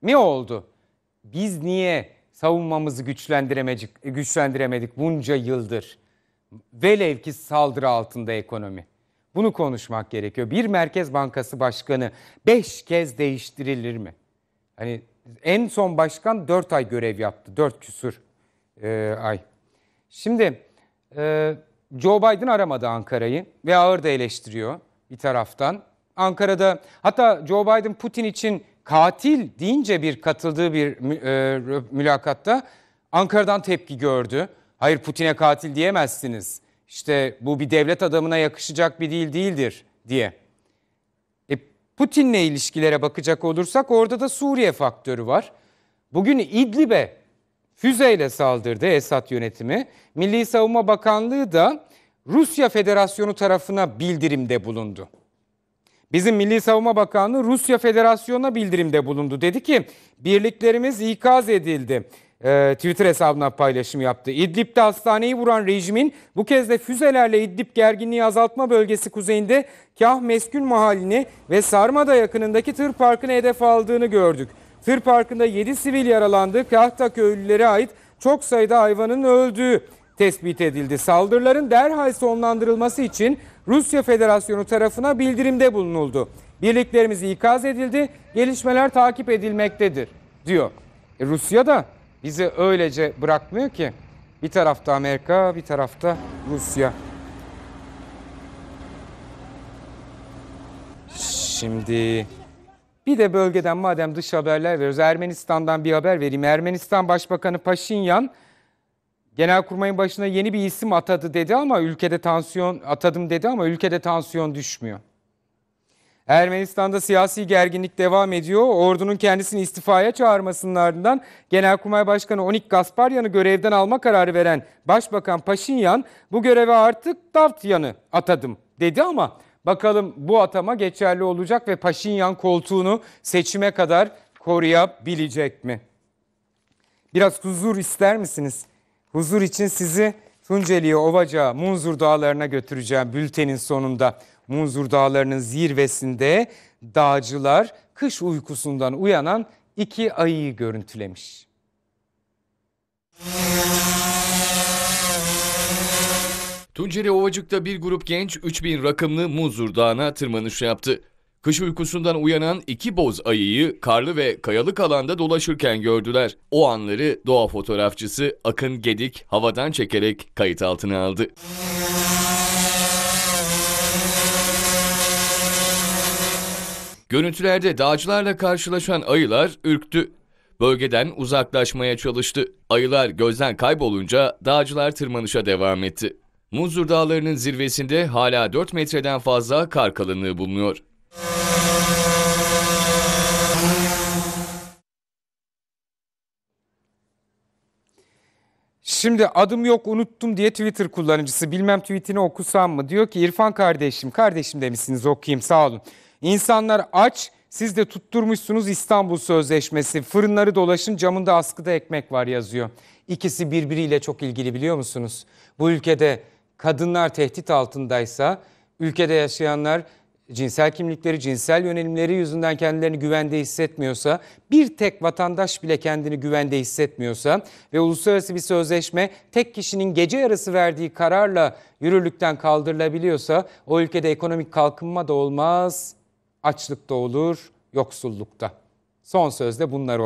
ne oldu? Biz niye savunmamızı güçlendiremedik, güçlendiremedik bunca yıldır? Velev ki saldırı altında ekonomi. Bunu konuşmak gerekiyor. Bir Merkez Bankası Başkanı beş kez değiştirilir mi? Hani en son başkan dört ay görev yaptı. dört küsür e, ay. Şimdi e, Joe Biden aramadı Ankara'yı ve ağır da eleştiriyor bir taraftan. Ankara'da hatta Joe Biden Putin için katil deyince bir katıldığı bir e, mülakatta Ankara'dan tepki gördü. Hayır Putin'e katil diyemezsiniz. İşte bu bir devlet adamına yakışacak bir değil değildir diye. E, Putin'le ilişkilere bakacak olursak orada da Suriye faktörü var. Bugün İdlib'e füzeyle saldırdı Esad yönetimi. Milli Savunma Bakanlığı da Rusya Federasyonu tarafına bildirimde bulundu. Bizim Milli Savunma Bakanlığı Rusya Federasyonu'na bildirimde bulundu. Dedi ki birliklerimiz ikaz edildi. Ee, Twitter hesabına paylaşım yaptı. İdlib'de hastaneyi vuran rejimin bu kez de füzelerle İdlib gerginliği azaltma bölgesi kuzeyinde Kah Meskül mahallini ve Sarmada yakınındaki tır parkını hedef aldığını gördük. Tır parkında 7 sivil yaralandı. Kahta köylülere ait çok sayıda hayvanın öldüğü tespit edildi. Saldırıların derhal sonlandırılması için Rusya Federasyonu tarafına bildirimde bulunuldu. Birliklerimiz ikaz edildi, gelişmeler takip edilmektedir diyor. E Rusya da bizi öylece bırakmıyor ki. Bir tarafta Amerika, bir tarafta Rusya. Şimdi bir de bölgeden madem dış haberler veriyoruz Ermenistan'dan bir haber vereyim. Ermenistan Başbakanı Paşinyan Genelkurmay'ın başına yeni bir isim atadı dedi ama ülkede tansiyon atadım dedi ama ülkede tansiyon düşmüyor. Ermenistan'da siyasi gerginlik devam ediyor. Ordunun kendisini istifaya çağırmasının ardından Genelkurmay Başkanı Onik Gasparyan'ı görevden alma kararı veren Başbakan Paşinyan bu göreve artık Davtyan'ı atadım dedi ama bakalım bu atama geçerli olacak ve Paşinyan koltuğunu seçime kadar koruyabilecek mi? Biraz huzur ister misiniz? Huzur için sizi Tunceli'ye, Ovaca, Munzur Dağları'na götüreceğim bültenin sonunda. Munzur Dağları'nın zirvesinde dağcılar kış uykusundan uyanan iki ayıyı görüntülemiş. Tunceli Ovacık'ta bir grup genç 3000 rakımlı Munzur Dağı'na tırmanış yaptı. Kış uykusundan uyanan iki boz ayıyı karlı ve kayalık alanda dolaşırken gördüler. O anları doğa fotoğrafçısı Akın Gedik havadan çekerek kayıt altına aldı. Görüntülerde dağcılarla karşılaşan ayılar ürktü. Bölgeden uzaklaşmaya çalıştı. Ayılar gözden kaybolunca dağcılar tırmanışa devam etti. Muzur Dağları'nın zirvesinde hala 4 metreden fazla kar kalınlığı bulunuyor. Şimdi adım yok unuttum diye Twitter kullanıcısı bilmem tweetini okusam mı diyor ki İrfan kardeşim kardeşim demişsiniz okuyayım sağ olun. İnsanlar aç siz de tutturmuşsunuz İstanbul Sözleşmesi fırınları dolaşın camında askıda ekmek var yazıyor. İkisi birbiriyle çok ilgili biliyor musunuz? Bu ülkede kadınlar tehdit altındaysa ülkede yaşayanlar cinsel kimlikleri, cinsel yönelimleri yüzünden kendilerini güvende hissetmiyorsa, bir tek vatandaş bile kendini güvende hissetmiyorsa ve uluslararası bir sözleşme tek kişinin gece yarısı verdiği kararla yürürlükten kaldırılabiliyorsa o ülkede ekonomik kalkınma da olmaz, açlık da olur, yoksullukta. Son sözde bunlar olsun.